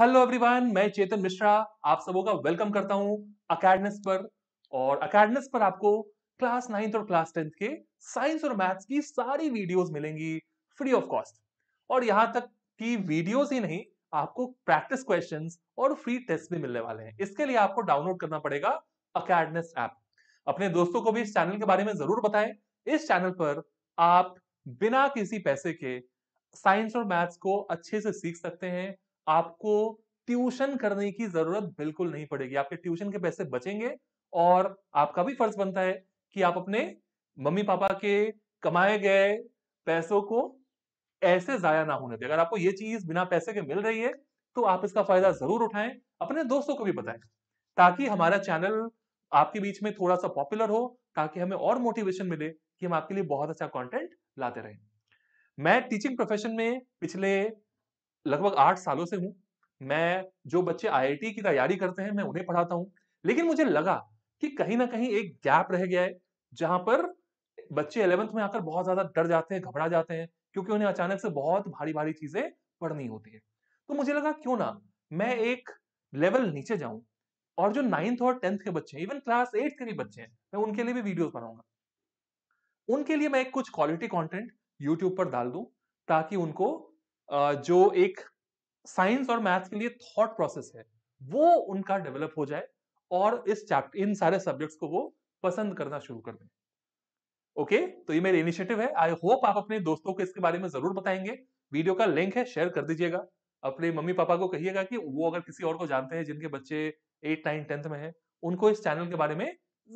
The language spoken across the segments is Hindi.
हेलो एवरीवन मैं चेतन मिश्रा आप सबों का वेलकम करता हूं अकेडनेस पर और अकेडनेस पर आपको क्लास नाइन्थ और क्लास टेंथ के साइंस और मैथ्स की सारी वीडियोस मिलेंगी फ्री ऑफ कॉस्ट और यहां तक कि वीडियोस ही नहीं आपको प्रैक्टिस क्वेश्चंस और फ्री टेस्ट भी मिलने वाले हैं इसके लिए आपको डाउनलोड करना पड़ेगा अकेडनेस ऐप अपने दोस्तों को भी इस चैनल के बारे में जरूर बताएं इस चैनल पर आप बिना किसी पैसे के साइंस और मैथ्स को अच्छे से सीख सकते हैं आपको ट्यूशन करने की जरूरत बिल्कुल नहीं पड़ेगी आपके ट्यूशन के पैसे बचेंगे और आपका भी फर्ज बनता है कि आप अपने मम्मी पापा के कमाए गए पैसों को ऐसे जाया ना होने दें अगर आपको ये चीज बिना पैसे के मिल रही है तो आप इसका फायदा जरूर उठाएं अपने दोस्तों को भी बताएं ताकि हमारा चैनल आपके बीच में थोड़ा सा पॉपुलर हो ताकि हमें और मोटिवेशन मिले कि हम आपके लिए बहुत अच्छा कंटेंट लाते रहें मैं टीचिंग प्रोफेशन में पिछले लगभग आठ सालों से हूँ मैं जो बच्चे आईआईटी की तैयारी करते हैं मैं उन्हें पढ़ाता हूँ लेकिन मुझे लगा कि कहीं ना कहीं एक गैप रह गया है जहां पर बच्चे इलेवंथ में आकर बहुत ज्यादा डर जाते हैं घबरा जाते हैं क्योंकि उन्हें अचानक से बहुत भारी भारी चीजें पढ़नी होती है तो मुझे लगा क्यों ना मैं एक लेवल नीचे जाऊं और जो नाइन्थ और टेंथ के बच्चे हैं इवन क्लास एट के भी बच्चे हैं मैं उनके लिए भी वीडियोस बनाऊंगा उनके लिए मैं कुछ क्वालिटी कंटेंट यूट्यूब पर डाल दूं ताकि उनको जो एक साइंस और मैथ्स के लिए थॉट प्रोसेस है वो उनका डेवलप हो जाए और इस चैप्टर इन सारे सब्जेक्ट्स को वो पसंद करना शुरू कर दें ओके तो ये मेरा इनिशिएटिव है आई होप आप अपने दोस्तों को इसके बारे में जरूर बताएंगे वीडियो का लिंक है शेयर कर दीजिएगा अपने मम्मी पापा को कहिएगा कि वो अगर किसी और को जानते हैं जिनके बच्चे एट नाइन टेंथ में है उनको इस चैनल के बारे में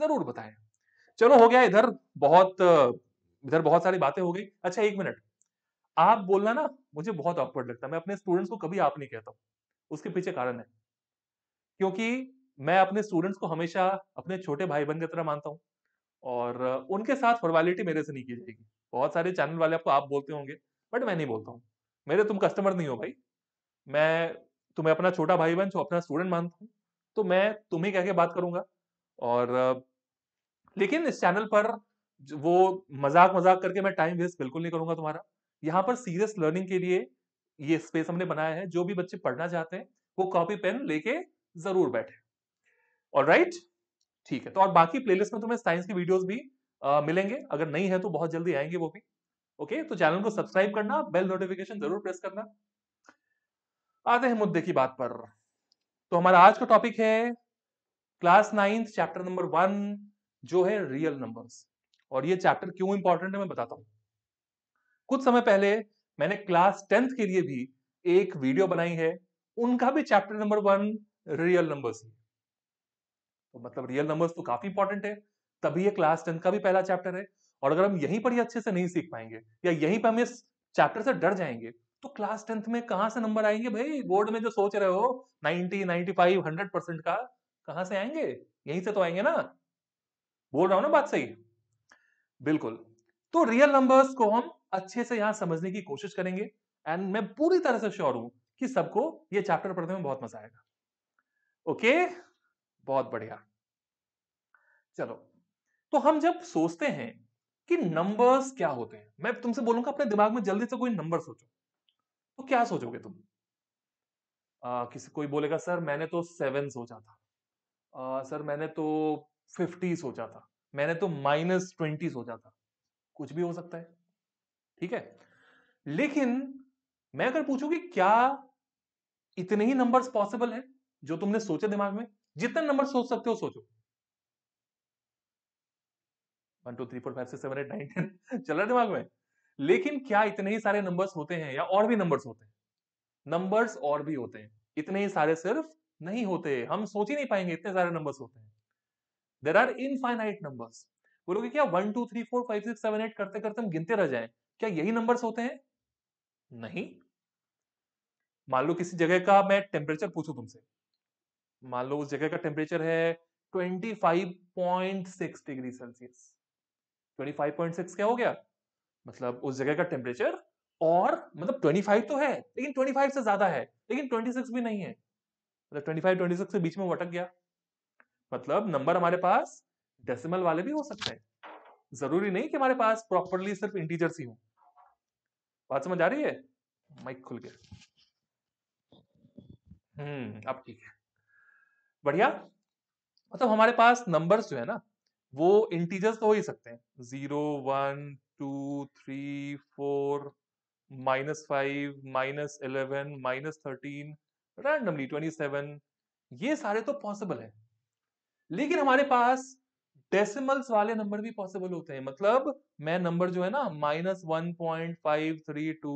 जरूर बताएं चलो हो गया इधर बहुत इधर बहुत सारी बातें हो गई अच्छा एक मिनट आप बोलना ना मुझे बहुत ऑकवर्ड लगता है मैं अपने स्टूडेंट्स को कभी आप नहीं कहता हूँ उसके पीछे कारण है क्योंकि मैं अपने स्टूडेंट्स को हमेशा अपने छोटे भाई बहन की तरह मानता हूँ और उनके साथ फॉर्मेलिटी मेरे से नहीं की जाएगी बहुत सारे चैनल वाले आपको आप बोलते होंगे बट मैं नहीं बोलता हूँ मेरे तुम कस्टमर नहीं हो भाई मैं तुम्हें अपना छोटा भाई बहन जो अपना स्टूडेंट मानता हूँ तो मैं तुम्हें कह के बात करूंगा और लेकिन इस चैनल पर वो मजाक मजाक करके मैं टाइम वेस्ट बिल्कुल नहीं करूंगा तुम्हारा यहाँ पर सीरियस लर्निंग के लिए ये स्पेस हमने बनाया है जो भी बच्चे पढ़ना चाहते हैं वो कॉपी पेन लेके जरूर बैठे और राइट ठीक है तो और बाकी प्लेलिस्ट में तुम्हें साइंस की वीडियोस भी आ, मिलेंगे अगर नहीं है तो बहुत जल्दी आएंगे वो भी ओके तो चैनल को सब्सक्राइब करना बेल नोटिफिकेशन जरूर प्रेस करना आते हैं मुद्दे की बात पर तो हमारा आज का टॉपिक है class ninth chapter number one जो है रियल नंबर्स और ये चैप्टर क्यों इंपॉर्टेंट है मैं बताता हूँ कुछ समय पहले मैंने क्लास टेंथ के लिए भी एक वीडियो बनाई है उनका भी chapter number one real numbers है तो मतलब रियल नंबर्स तो काफी इंपॉर्टेंट है तभी ये क्लास टेंथ का भी पहला चैप्टर है और अगर हम यहीं पर ही अच्छे से नहीं सीख पाएंगे या यहीं पर हम इस चैप्टर से डर जाएंगे तो क्लास टेंथ में कहा से नंबर आएंगे भाई बोर्ड में जो सोच रहे हो ninety ninety five hundred percent का कहां से आएंगे यहीं से तो आएंगे ना बोल रहा हूं ना बात सही बिल्कुल तो रियल नंबर्स को हम अच्छे से यहाँ समझने की कोशिश करेंगे एंड मैं पूरी तरह से श्योर हूं कि सबको ये चैप्टर पढ़ने में बहुत मजा आएगा ओके बहुत बढ़िया चलो तो हम जब सोचते हैं कि नंबर्स क्या होते हैं मैं तुमसे बोलूंगा अपने दिमाग में जल्दी से कोई नंबर सोचो तो क्या सोचोगे तुम आ, किसी कोई बोलेगा सर मैंने तो सेवन सोचा था आ, सर मैंने तो फिफ्टी सोचा था मैंने तो माइनस ट्वेंटी सोचा था कुछ भी हो सकता है ठीक है लेकिन मैं अगर पूछूं कि क्या इतने ही नंबर्स पॉसिबल है जो तुमने सोचे दिमाग में जितने नंबर सोच सकते हो सोचो one two three four five six seven eight nine ten चल रहा है दिमाग में लेकिन क्या इतने ही सारे नंबर्स होते हैं या और भी नंबर्स होते हैं नंबर्स और भी होते हैं इतने ही सारे सिर्फ नहीं होते हम सोच ही नहीं पाएंगे इतने सारे नंबर्स होते हैं देर आर इनफाइनाइट नंबर्स बोलोगे क्या one two three four five six seven eight करते करते हम गिनते रह जाए क्या यही नंबर्स होते हैं नहीं मान लो किसी जगह का मैं टेम्परेचर पूछू तुमसे मान लो उस जगह का टेम्परेचर है 25.6 डिग्री सेल्सियस 25.6 क्या हो गया मतलब उस जगह का टेम्परेचर और मतलब 25 तो है लेकिन 25 से ज्यादा है लेकिन 26 भी नहीं है मतलब 25 26 के बीच में वटक गया मतलब नंबर हमारे पास डेसिमल वाले भी हो सकते हैं जरूरी नहीं कि हमारे पास प्रॉपरली सिर्फ इंटीजर्स ही हों बात समझ आ रही है माइक खुल गया हम्म अब ठीक है बढ़िया मतलब हमारे पास नंबर्स जो है ना वो इंटीजर्स तो हो ही सकते हैं zero one two three four minus five minus eleven minus thirteen randomly twenty seven ये सारे तो पॉसिबल है लेकिन हमारे पास डेसिमल्स वाले नंबर भी पॉसिबल होते हैं मतलब मैं नंबर जो है ना minus one point five three two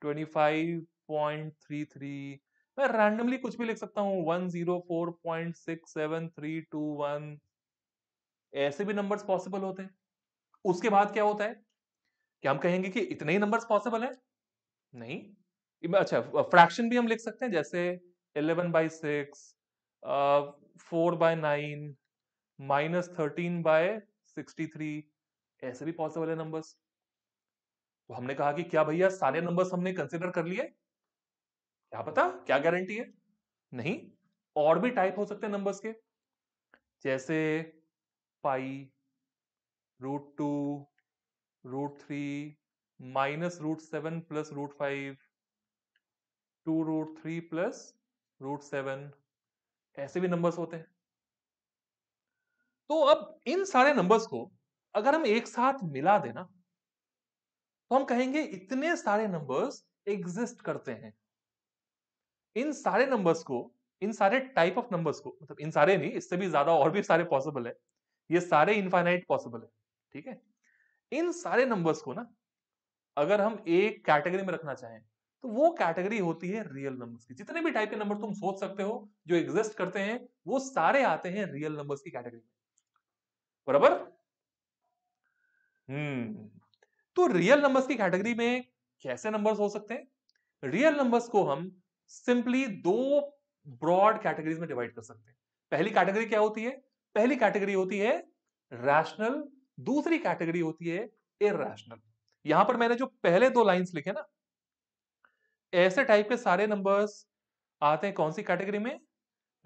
twenty five point three three मैं रैंडमली कुछ भी लिख सकता हूँ one zero four point six seven three two one ऐसे भी नंबर्स पॉसिबल होते हैं उसके बाद क्या होता है कि हम कहेंगे कि इतने ही नंबर्स पॉसिबल है नहीं अच्छा फ्रैक्शन भी हम लिख सकते हैं जैसे eleven by six four by nine minus thirteen by sixty three ऐसे भी पॉसिबल है नंबर्स तो हमने कहा कि क्या भैया सारे नंबर्स हमने कंसिडर कर लिए क्या पता क्या गारंटी है नहीं और भी टाइप हो सकते हैं नंबर्स के जैसे pi root two root three minus root seven plus root five two root three plus root seven ऐसे भी नंबर्स होते हैं तो अब इन सारे नंबर्स को अगर हम एक साथ मिला देना तो हम कहेंगे इतने सारे नंबर्स एग्जिस्ट करते हैं इन सारे नंबर्स को इन सारे टाइप ऑफ नंबर्स को मतलब इन सारे नहीं इससे भी ज्यादा और भी सारे पॉसिबल है ये सारे इनफाइनाइट पॉसिबल है ठीक है इन सारे नंबर्स को ना अगर हम एक कैटेगरी में रखना चाहें तो वो कैटेगरी होती है रियल नंबर्स की जितने भी टाइप के नंबर तुम सोच सकते हो जो एग्जिस्ट करते हैं वो सारे आते हैं रियल नंबर्स की कैटेगरी में बराबर हम्म तो रियल नंबर्स की कैटेगरी में कैसे नंबर्स हो सकते हैं रियल नंबर्स को हम सिंपली दो ब्रॉड कैटेगरीज में डिवाइड कर सकते हैं पहली कैटेगरी क्या होती है पहली कैटेगरी होती है रैशनल दूसरी कैटेगरी होती है इरेशनल यहां पर मैंने जो पहले दो लाइंस लिखे ना ऐसे टाइप के सारे नंबर्स आते हैं कौन सी कैटेगरी में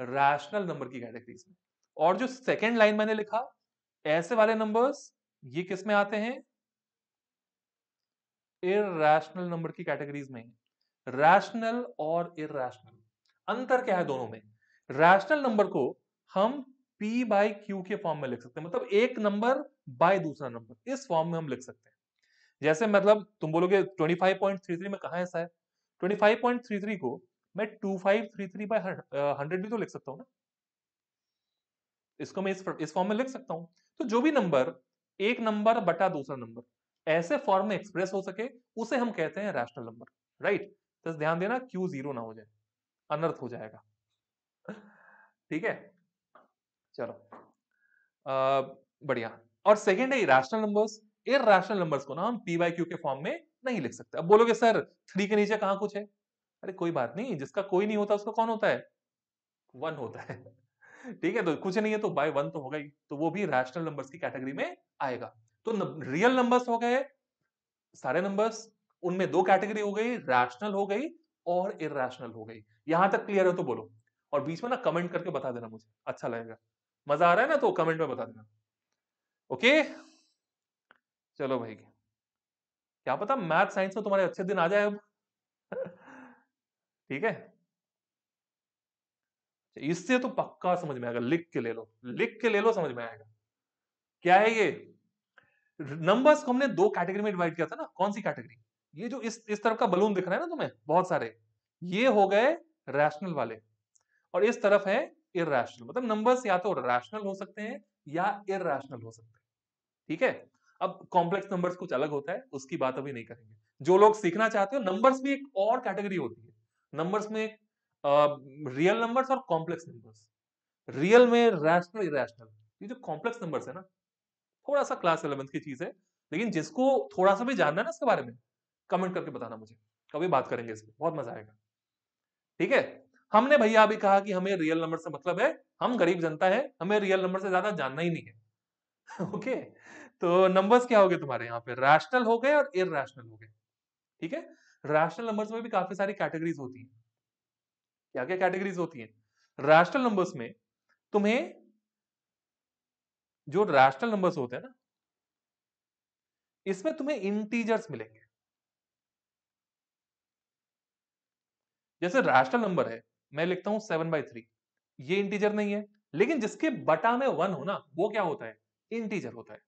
रैशनल नंबर की कैटेगरी में और जो सेकेंड लाइन मैंने लिखा ऐसे वाले नंबर्स ये किस में आते हैं इेशनल नंबर की कैटेगरीज में रैशनल और इेशनल अंतर क्या है दोनों में रैशनल नंबर को हम p बाई क्यू के फॉर्म में लिख सकते हैं मतलब एक नंबर बाय दूसरा नंबर इस फॉर्म में हम लिख सकते हैं जैसे मतलब तुम बोलोगे 25.33 में कहा ऐसा है 25.33 को मैं 2533 बाय 100 भी तो लिख सकता हूँ ना इसको मैं इस इस फॉर्म में लिख सकता हूं तो जो भी नंबर एक नंबर बटा दूसरा नंबर ऐसे फॉर्म में एक्सप्रेस हो सके उसे हम कहते हैं रैशनल नंबर राइट तो ध्यान देना क्यू जीरो ना हो जाए अनर्थ हो जाएगा ठीक है चलो बढ़िया और सेकेंड है रैशनल नंबर्स रैशनल नंबर्स को ना हम पी वाई क्यू के फॉर्म में नहीं लिख सकते अब बोलोगे सर थ्री के नीचे कहा कुछ है अरे कोई बात नहीं जिसका कोई नहीं होता उसका कौन होता है वन होता है ठीक है तो कुछ नहीं है तो बाय वन तो होगा ही तो वो भी रैशनल नंबर्स की कैटेगरी में आएगा तो न, रियल नंबर्स हो गए सारे नंबर्स उनमें दो कैटेगरी हो गई रैशनल हो गई और इरेशनल हो गई यहां तक क्लियर है तो बोलो और बीच में ना कमेंट करके बता देना मुझे अच्छा लगेगा मजा आ रहा है ना तो कमेंट में बता देना ओके चलो भाई क्या पता मैथ साइंस में तुम्हारे अच्छे दिन आ जाए अब ठीक है तो इससे तो पक्का समझ में आएगा लिख के ले लो लिख के ले लो समझ में आएगा क्या है ये नंबर्स को हमने दो कैटेगरी में डिवाइड किया था ना कौन सी कैटेगरी ये जो इस इस तरफ का बलून दिख रहा है ना तुम्हें बहुत सारे ये हो गए रैशनल वाले और इस तरफ है इेशनल मतलब नंबर्स या तो रैशनल हो सकते हैं या इेशनल हो सकते हैं ठीक है अब कॉम्प्लेक्स नंबर्स कुछ अलग होता है उसकी बात अभी नहीं करेंगे जो लोग सीखना चाहते हो नंबर्स भी एक और कैटेगरी होती है नंबर्स में रियल नंबर्स और कॉम्प्लेक्स नंबर्स रियल में रैशनल इरेशनल ये जो कॉम्प्लेक्स नंबर्स है ना थोड़ा सा क्लास इलेवेंथ की चीज है लेकिन जिसको थोड़ा सा भी जानना है ना इसके बारे में कमेंट करके बताना मुझे कभी बात करेंगे इसमें बहुत मजा आएगा ठीक है हमने भैया अभी कहा कि हमें रियल नंबर से मतलब है हम गरीब जनता है हमें रियल नंबर से ज्यादा जानना ही नहीं है ओके तो नंबर्स क्या हो गए तुम्हारे यहाँ पे रैशनल हो गए और इरेशनल हो गए ठीक है रैशनल नंबर्स में भी काफी सारी कैटेगरीज होती है क्या क्या कैटेगरीज होती हैं रैशनल नंबर्स में तुम्हें जो रैशनल नंबर्स होते हैं ना इसमें तुम्हें इंटीजर्स मिलेंगे जैसे रैशनल नंबर है मैं लिखता हूं सेवन बाई थ्री ये इंटीजर नहीं है लेकिन जिसके बटा में वन हो ना वो क्या होता है इंटीजर होता है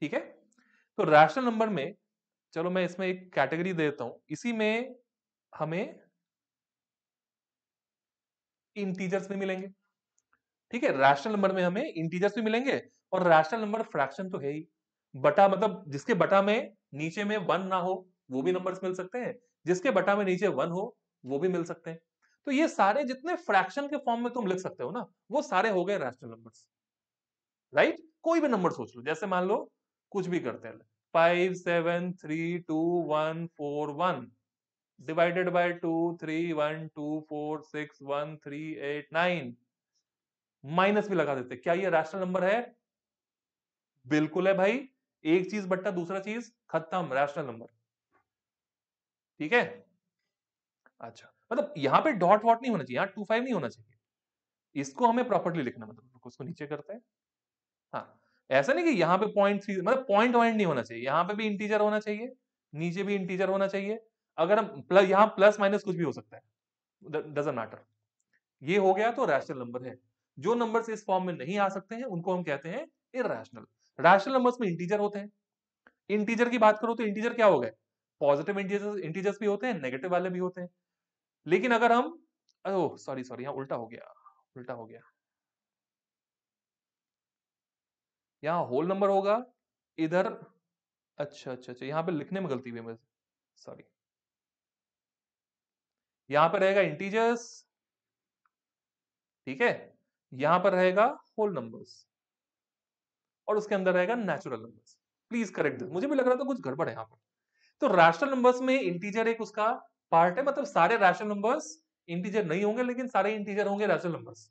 ठीक है तो रैशनल नंबर में चलो मैं इसमें एक कैटेगरी देता हूं इसी में हमें इंटीजर्स में मिलेंगे ठीक है रैशनल नंबर में हमें इंटीजर्स भी मिलेंगे और रैशनल नंबर फ्रैक्शन तो है ही बटा मतलब जिसके बटा में नीचे में वन ना हो वो भी नंबर्स मिल सकते हैं जिसके बटा में नीचे वन हो वो भी मिल सकते हैं तो ये सारे जितने फ्रैक्शन के फॉर्म में तुम लिख सकते हो ना वो सारे हो गए रैशनल नंबर्स राइट कोई भी नंबर सोच लो जैसे मान लो कुछ भी करते हैं five seven three two one four one divided by two three one two four six one three eight nine minus भी लगा देते क्या ये रैशनल नंबर है बिल्कुल है भाई एक चीज बट्टा दूसरा चीज खत्म रैशनल नंबर ठीक है अच्छा मतलब यहां पे डॉट वॉट नहीं होना चाहिए यहां टू फाइव नहीं होना चाहिए इसको हमें प्रॉपरली लिखना मतलब उसको नीचे करते हैं हाँ ऐसा नहीं कि यहाँ पे पॉइंट थ्री मतलब पॉइंट वॉइंट नहीं होना चाहिए यहाँ पे भी इंटीजर होना चाहिए नीचे भी इंटीजर होना चाहिए अगर हम प्लस यहाँ प्लस माइनस कुछ भी हो सकता है डजेंट मैटर ये हो गया तो रैशनल नंबर है जो नंबर इस फॉर्म में नहीं आ सकते हैं उनको हम कहते हैं इरेशनल रैशनल नंबर्स में इंटीजर होते हैं इंटीजर की बात करो तो इंटीजर क्या हो गए पॉजिटिव इंटीजर्स इंटीजर्स भी होते हैं नेगेटिव वाले भी होते हैं लेकिन अगर हम ओह सॉरी सॉरी यहाँ उल्टा हो गया उल्टा हो गया यहाँ होल नंबर होगा इधर अच्छा अच्छा अच्छा यहाँ पे लिखने में गलती हुई है सॉरी यहां पर रहेगा इंटीजर्स ठीक है यहां पर रहेगा होल नंबर्स और उसके अंदर रहेगा नेचुरल नंबर्स प्लीज करेक्ट मुझे भी लग रहा था कुछ गड़बड़ है यहां पर तो रैशनल नंबर्स में इंटीजर एक उसका पार्ट है मतलब सारे रैशनल नंबर्स इंटीजर नहीं होंगे लेकिन सारे इंटीजर होंगे रैशनल नंबर्स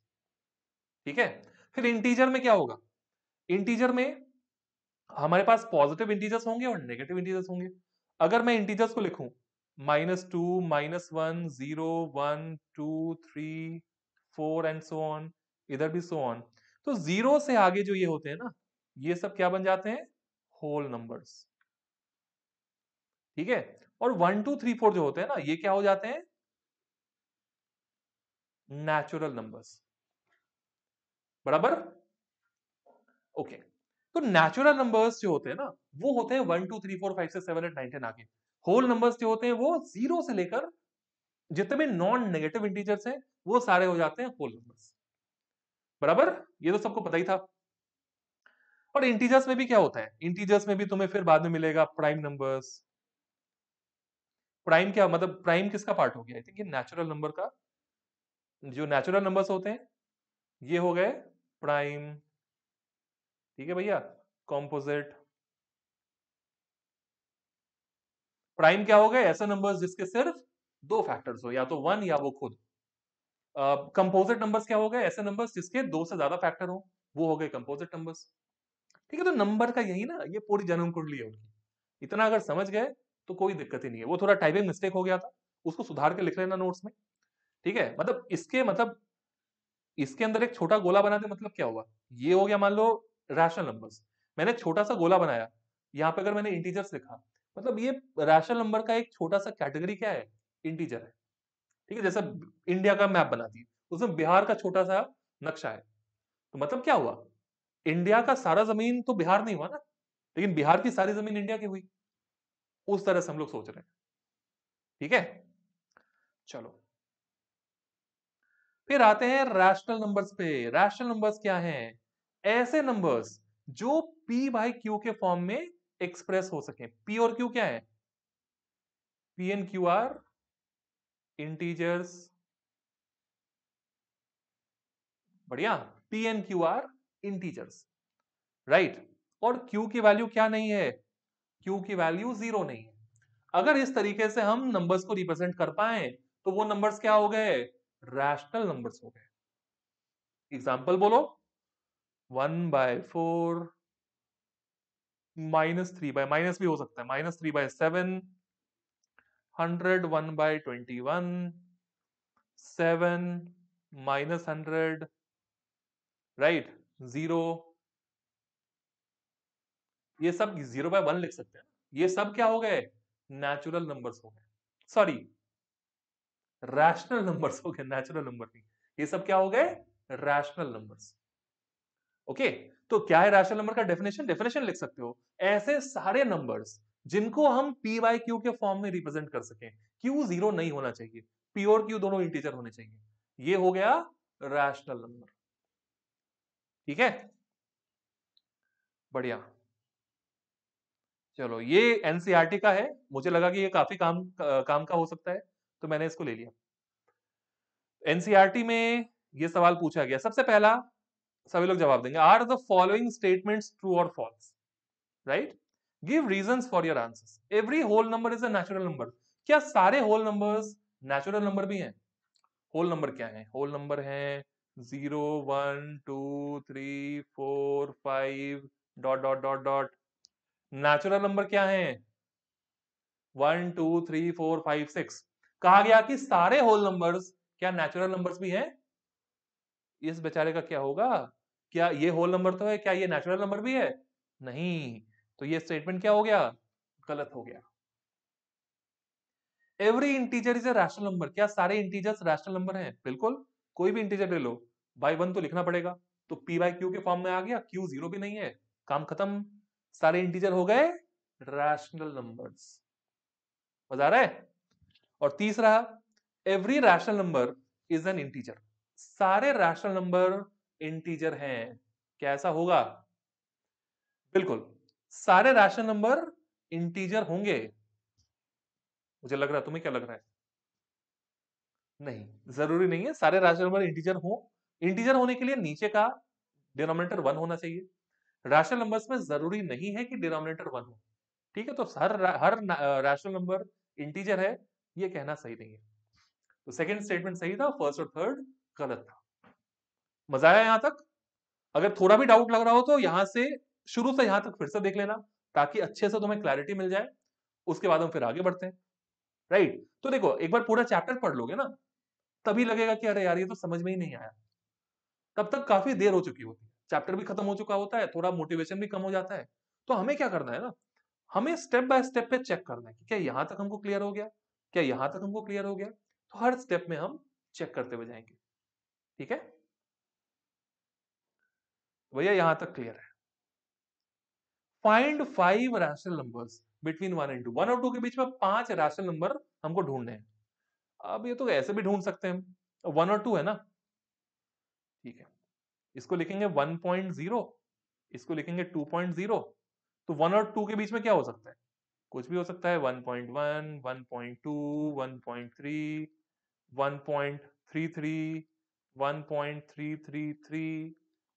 ठीक है फिर इंटीजर में क्या होगा इंटीजर में हमारे पास पॉजिटिव इंटीजर्स होंगे और नेगेटिव इंटीजर्स होंगे अगर मैं इंटीजर्स को लिखूं minus two minus one zero one two three four and so on इधर भी सो so ऑन तो जीरो से आगे जो ये होते हैं ना ये सब क्या बन जाते हैं होल नंबर्स ठीक है और वन टू थ्री फोर जो होते हैं ना ये क्या हो जाते हैं नेचुरल नंबर्स बराबर ओके तो नेचुरल नंबर्स जो होते हैं ना वो होते हैं one two three four five six seven eight nine ten आगे होल नंबर्स जो होते हैं वो जीरो से लेकर जितने भी नॉन नेगेटिव इंटीजर्स हैं वो सारे हो जाते हैं होल नंबर्स बराबर ये तो सबको पता ही था और इंटीजर्स में भी क्या होता है इंटीजर्स में भी तुम्हें फिर बाद में मिलेगा प्राइम नंबर्स प्राइम क्या मतलब प्राइम किसका पार्ट हो गया आई थिंक ये नेचुरल नंबर का जो नेचुरल नंबर्स होते हैं ये हो गए प्राइम ठीक है भैया कॉम्पोजिट प्राइम क्या हो गए ऐसे नंबर्स जिसके सिर्फ दो फैक्टर्स हो या तो वन या वो खुद कंपोजिट uh, नंबर्स क्या हो गए ऐसे नंबर्स जिसके दो से ज्यादा फैक्टर हो वो हो गए कंपोजिट नंबर्स ठीक है तो नंबर का यही ना ये पूरी जन्म कुंडली है उनकी इतना अगर समझ गए तो कोई दिक्कत ही नहीं है वो थोड़ा टाइपिंग मिस्टेक हो गया था उसको सुधार के लिख लेना नोट्स में ठीक है मतलब इसके मतलब इसके अंदर एक छोटा गोला बनाते मतलब क्या हुआ ये हो गया मान लो रैशनल नंबर्स मैंने छोटा सा गोला बनाया यहाँ पे अगर मैंने इंटीजर्स लिखा मतलब ये रैशनल नंबर का एक छोटा सा कैटेगरी क्या है इंटीजर है ठीक है जैसा इंडिया का मैप बनाती है उसमें बिहार का छोटा सा नक्शा है तो मतलब क्या हुआ इंडिया का सारा जमीन तो बिहार नहीं हुआ ना लेकिन बिहार की सारी जमीन इंडिया की हुई उस तरह से हम लोग सोच रहे हैं ठीक है चलो फिर आते हैं रैशनल नंबर्स पे रैशनल नंबर्स क्या हैं ऐसे नंबर्स जो पी बाई क्यू के फॉर्म में एक्सप्रेस हो सके पी और क्यू क्या है p and q are integers बढ़िया p and q are integers right और क्यू की वैल्यू क्या नहीं है क्यू की वैल्यू जीरो नहीं है अगर इस तरीके से हम नंबर्स को रिप्रेजेंट कर पाए तो वो नंबर्स क्या हो गए रैशनल नंबर्स हो गए एग्जाम्पल बोलो one by four minus three by minus भी हो सकता है minus three by seven hundred one by twenty one seven minus hundred right zero ये सब जीरो बाय वन लिख सकते हैं ये सब क्या हो गए नेचुरल नंबर्स हो गए सॉरी रैशनल नंबर्स हो गए नेचुरल नंबर नहीं ये सब क्या हो गए रैशनल नंबर्स ओके तो क्या है रैशनल नंबर का डेफिनेशन डेफिनेशन लिख सकते हो ऐसे सारे नंबर्स जिनको हम पी वाई क्यू के फॉर्म में रिप्रेजेंट कर सकें क्यू जीरो नहीं होना चाहिए पी और क्यू दोनों इंटीजर होने चाहिए ये हो गया रैशनल नंबर ठीक है बढ़िया चलो ये एनसीआरटी e का है मुझे लगा कि ये काफी काम काम का हो सकता है तो मैंने इसको ले लिया एनसीआरटी e में ये सवाल पूछा गया सबसे पहला सभी लोग जवाब देंगे are the following statement true और false right give reason for your answer every whole number is अचुरल नंबर क्या सारे होल नंबर नेचुरल नंबर भी हैं होल नंबर क्या है होल नंबर है zero one two three four five dot dot dot dot natural number क्या है one two three four five six कहा गया कि सारे होल नंबर्स क्या नेचुरल नंबर्स भी हैं इस बेचारे का क्या होगा क्या ये होल नंबर तो है क्या ये नेचुरल नंबर भी है नहीं तो ये स्टेटमेंट क्या हो गया गलत हो गया every integer is a rational number क्या सारे इंटीजर्स रैशनल नंबर हैं बिल्कुल कोई भी इंटीजर ले लो बाई वन तो लिखना पड़ेगा तो पी बाई क्यू के फॉर्म में आ गया क्यू जीरो भी नहीं है काम खत्म सारे इंटीजर हो गए रैशनल नंबर्स मजा आ रहा है और तीसरा every rational number is an integer सारे रैशनल नंबर इंटीजर हैं क्या ऐसा होगा बिल्कुल सारे राशन नंबर इंटीजर होंगे मुझे लग रहा है तुम्हें क्या लग रहा है नहीं जरूरी नहीं है सारे राशन नंबर इंटीजर हो इंटीजर होने के लिए नीचे का डिनोमिनेटर वन होना चाहिए राशनल नंबर्स में जरूरी नहीं है कि डिनोमिनेटर वन हो ठीक है तो हर हर राशन नंबर इंटीजर है ये कहना सही नहीं है तो सेकंड स्टेटमेंट सही था फर्स्ट और थर्ड गलत था मजा आया यहाँ तक अगर थोड़ा भी डाउट लग रहा हो तो यहाँ से शुरू से यहाँ तक फिर से देख लेना ताकि अच्छे से तुम्हें क्लैरिटी मिल जाए उसके बाद हम फिर आगे बढ़ते हैं राइट तो देखो एक बार पूरा चैप्टर पढ़ लोगे ना तभी लगेगा कि अरे यार ये तो समझ में ही नहीं आया तब तक काफी देर हो चुकी होती है चैप्टर भी खत्म हो चुका होता है थोड़ा मोटिवेशन भी कम हो जाता है तो हमें क्या करना है ना हमें स्टेप बाय स्टेप पे चेक करना है कि क्या यहाँ तक हमको क्लियर हो गया क्या यहाँ तक हमको क्लियर हो गया तो हर स्टेप में हम चेक करते हुए जाएंगे ठीक है भैया यहां तक क्लियर है find five rational numbers between one and two one और टू के बीच में पांच रैशनल नंबर हमको ढूंढने हैं अब ये तो ऐसे भी ढूंढ सकते हैं वन और टू है ना ठीक है इसको लिखेंगे वन पॉइंट जीरो इसको लिखेंगे टू पॉइंट जीरो तो वन और टू के बीच में क्या हो सकता है कुछ भी हो सकता है one point one one point two one point three one point three three one point three three three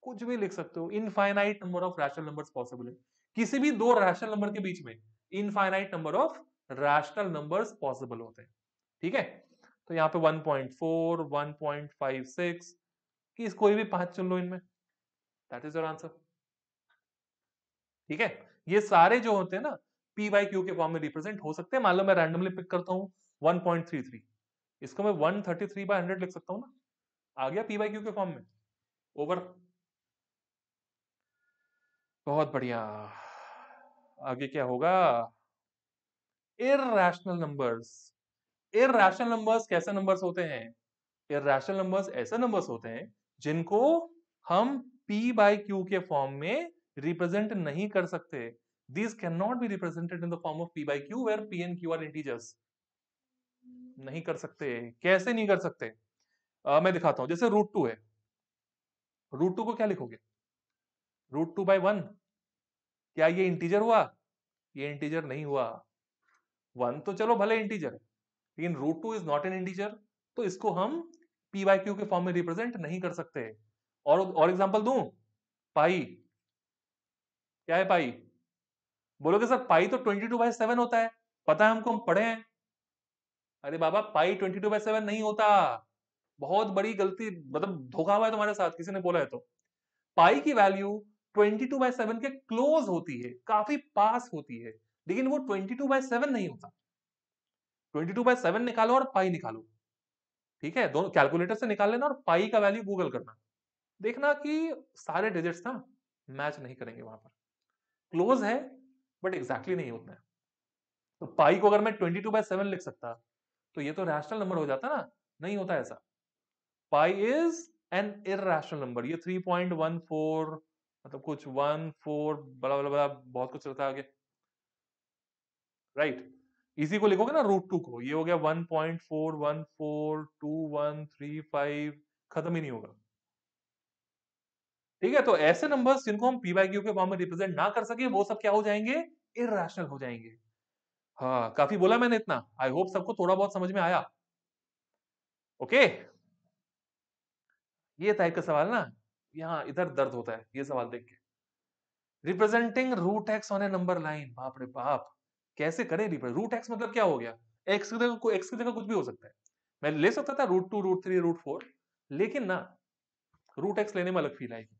कुछ भी लिख सकते हो infinite number of rational numbers possible है किसी भी दो रैशनल नंबर के बीच में infinite number of rational numbers possible होते हैं ठीक है तो यहाँ पे 1.4 1.56 किस कोई भी पांच चुन लो इनमें दैट इज योर आंसर ठीक है ये सारे जो होते हैं ना पी बाई क्यू के फॉर्म में रिप्रेजेंट हो सकते हैं मान लो मैं रैंडमली पिक करता हूँ 1.33 इसको मैं 133 थर्टी बाय हंड्रेड लिख सकता हूँ ना आ गया पी बाई क्यू के फॉर्म में ओवर बहुत बढ़िया आगे क्या होगा इेशनल नंबर्स इेशनल नंबर्स कैसे नंबर्स होते हैं इेशनल नंबर्स ऐसे नंबर्स होते हैं जिनको हम p बाई क्यू के फॉर्म में रिप्रेजेंट नहीं कर सकते this can not be represented in the form of p by q where p and q are integers नहीं कर सकते कैसे नहीं कर सकते uh, मैं दिखाता हूं जैसे रूट टू है रूट टू को क्या लिखोगे रूट टू बाई वन क्या ये इंटीजर हुआ ये इंटीजर नहीं हुआ वन तो चलो भले इंटीजर लेकिन root two is not an integer तो इसको हम पी वाई क्यू के फॉर्म में रिप्रेजेंट नहीं कर सकते और और एग्जाम्पल दू पाई क्या है पाई बोलोगे सर पाई तो ट्वेंटी टू बाई सेवन होता है पता है हमको हम पढ़े हैं अरे बाबा pi twenty two by seven नहीं होता बहुत बड़ी गलती मतलब धोखा हुआ है तुम्हारे साथ किसी ने बोला है तो पाई की value twenty two by seven के क्लोज होती है काफी पास होती है लेकिन वो ट्वेंटी टू बाय सेवन नहीं होता ट्वेंटी टू बाय सेवन निकालो और पाई निकालो ठीक है दोनों कैलकुलेटर से निकाल लेना और पाई का वैल्यू गूगल करना देखना कि सारे डिजिट्स ना मैच नहीं करेंगे वहां पर क्लोज है बट एग्जैक्टली exactly नहीं होता है तो पाई को अगर मैं ट्वेंटी टू बाय सेवन लिख सकता तो ये तो रैशनल नंबर हो जाता ना नहीं होता ऐसा pi is an irrational number ये थ्री पॉइंट वन फोर मतलब कुछ वन फोर बड़ा बड़ा बड़ा बहुत कुछ रहता है आगे राइट इसी को लिखोगे ना रूट टू को ये हो गया one point four one four two one three five खत्म ही नहीं होगा ठीक है तो ऐसे नंबर जिनको हम पी वाई क्यू के फॉर्म में रिप्रेजेंट ना कर सके वो सब क्या हो जाएंगे इेशनल हो जाएंगे हाँ काफी बोला मैंने इतना आई होप सबको थोड़ा बहुत समझ में आया ओके ये टाइप का सवाल ना यहाँ इधर दर्द होता है ये सवाल देख के representing root x on a number line बाप रे बाप कैसे करें रिप्रेजेंट रूट एक्स मतलब क्या हो गया एक्स की जगह एक्स की जगह कुछ भी हो सकता है मैं ले सकता था root two root three root four लेकिन ना रूट एक्स लेने में अलग फील आएगी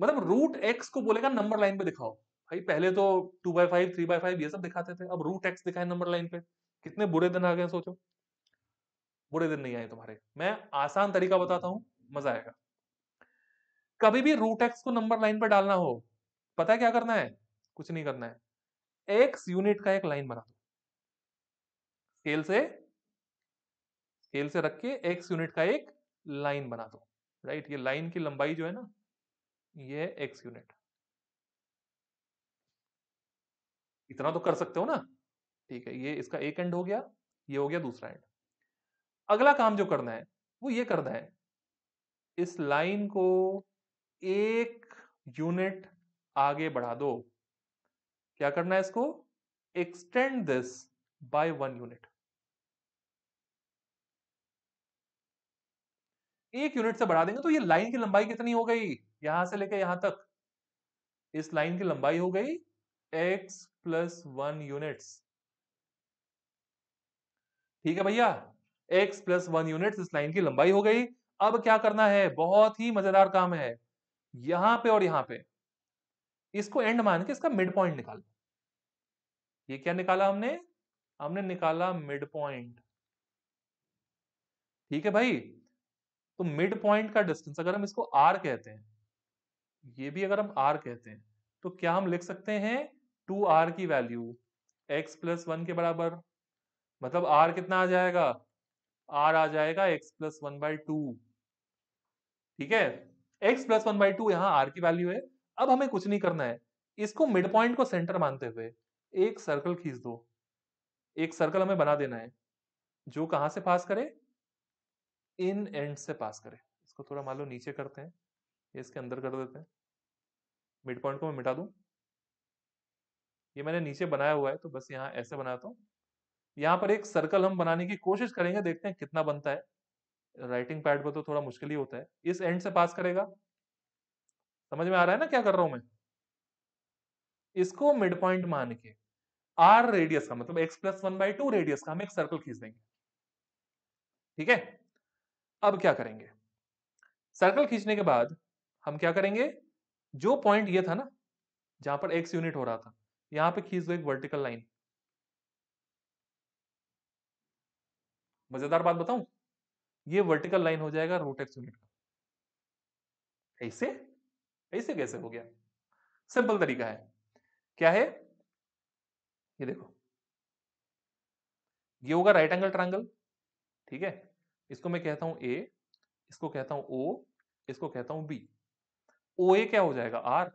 मतलब रूट एक्स को बोलेगा नंबर लाइन पे दिखाओ भाई पहले तो two by five three by five ये सब दिखाते थे अब रूट एक्स दिखाए नंबर लाइन पे कितने बुरे दिन आ गए सोचो बुरे दिन नहीं आए तुम्हारे मैं आसान तरीका बताता हूँ मजा आएगा कभी भी रूट एक्स को नंबर लाइन पर डालना हो पता है क्या करना है कुछ नहीं करना है एक्स यूनिट का एक लाइन बना दो स्केल से स्केल से रख के एक्स यूनिट का एक लाइन बना दो राइट ये लाइन की लंबाई जो है ना ये एक्स यूनिट इतना तो कर सकते हो ना ठीक है ये इसका एक एंड हो गया ये हो गया दूसरा एंड अगला काम जो करना है वो ये करना है इस लाइन को एक यूनिट आगे बढ़ा दो क्या करना है इसको extend this by one unit एक यूनिट से बढ़ा देंगे तो ये लाइन की लंबाई कितनी हो गई यहां से लेकर यहां तक इस लाइन की लंबाई हो गई x प्लस वन यूनिट्स ठीक है भैया x प्लस वन यूनिट इस लाइन की लंबाई हो गई अब क्या करना है बहुत ही मजेदार काम है यहां पे और यहां पे इसको एंड मान के इसका मिड पॉइंट निकाल ये क्या निकाला हमने हमने निकाला मिड पॉइंट ठीक है भाई तो मिड पॉइंट का डिस्टेंस अगर हम इसको आर कहते हैं ये भी अगर हम आर कहते हैं तो क्या हम लिख सकते हैं टू आर की वैल्यू एक्स प्लस वन के बराबर मतलब आर कितना आ जाएगा आर आ जाएगा x plus one by two ठीक है x plus one by two यहाँ आर की वैल्यू है अब हमें कुछ नहीं करना है इसको मिड पॉइंट को सेंटर मानते हुए एक सर्कल खींच दो एक सर्कल हमें बना देना है जो कहां से पास करे इन एंड से पास करे इसको थोड़ा मान लो नीचे करते हैं ये इसके अंदर कर देते हैं मिड पॉइंट को मैं मिटा दूं ये मैंने नीचे बनाया हुआ है तो बस यहाँ ऐसे बनाता हूँ यहाँ पर एक सर्कल हम बनाने की कोशिश करेंगे देखते हैं कितना बनता है राइटिंग पैड पर तो थोड़ा मुश्किल ही होता है इस एंड से पास करेगा समझ में आ रहा है ना क्या कर रहा हूं मैं इसको मिड पॉइंट मान के आर रेडियस का मतलब x plus one by two radius का हम एक सर्कल खींच देंगे ठीक है अब क्या करेंगे सर्कल खींचने के बाद हम क्या करेंगे जो पॉइंट ये था ना जहां पर एक्स यूनिट हो रहा था यहां पे खींच दो एक वर्टिकल लाइन मजेदार बात बताऊं ये वर्टिकल लाइन हो जाएगा रूट एक्स यूनिट का ऐसे ऐसे कैसे हो गया सिंपल तरीका है क्या है ये देखो ये होगा राइट एंगल ट्रायंगल ठीक है इसको मैं कहता हूं ए इसको कहता हूं ओ इसको कहता हूं बी ओ ए क्या हो जाएगा आर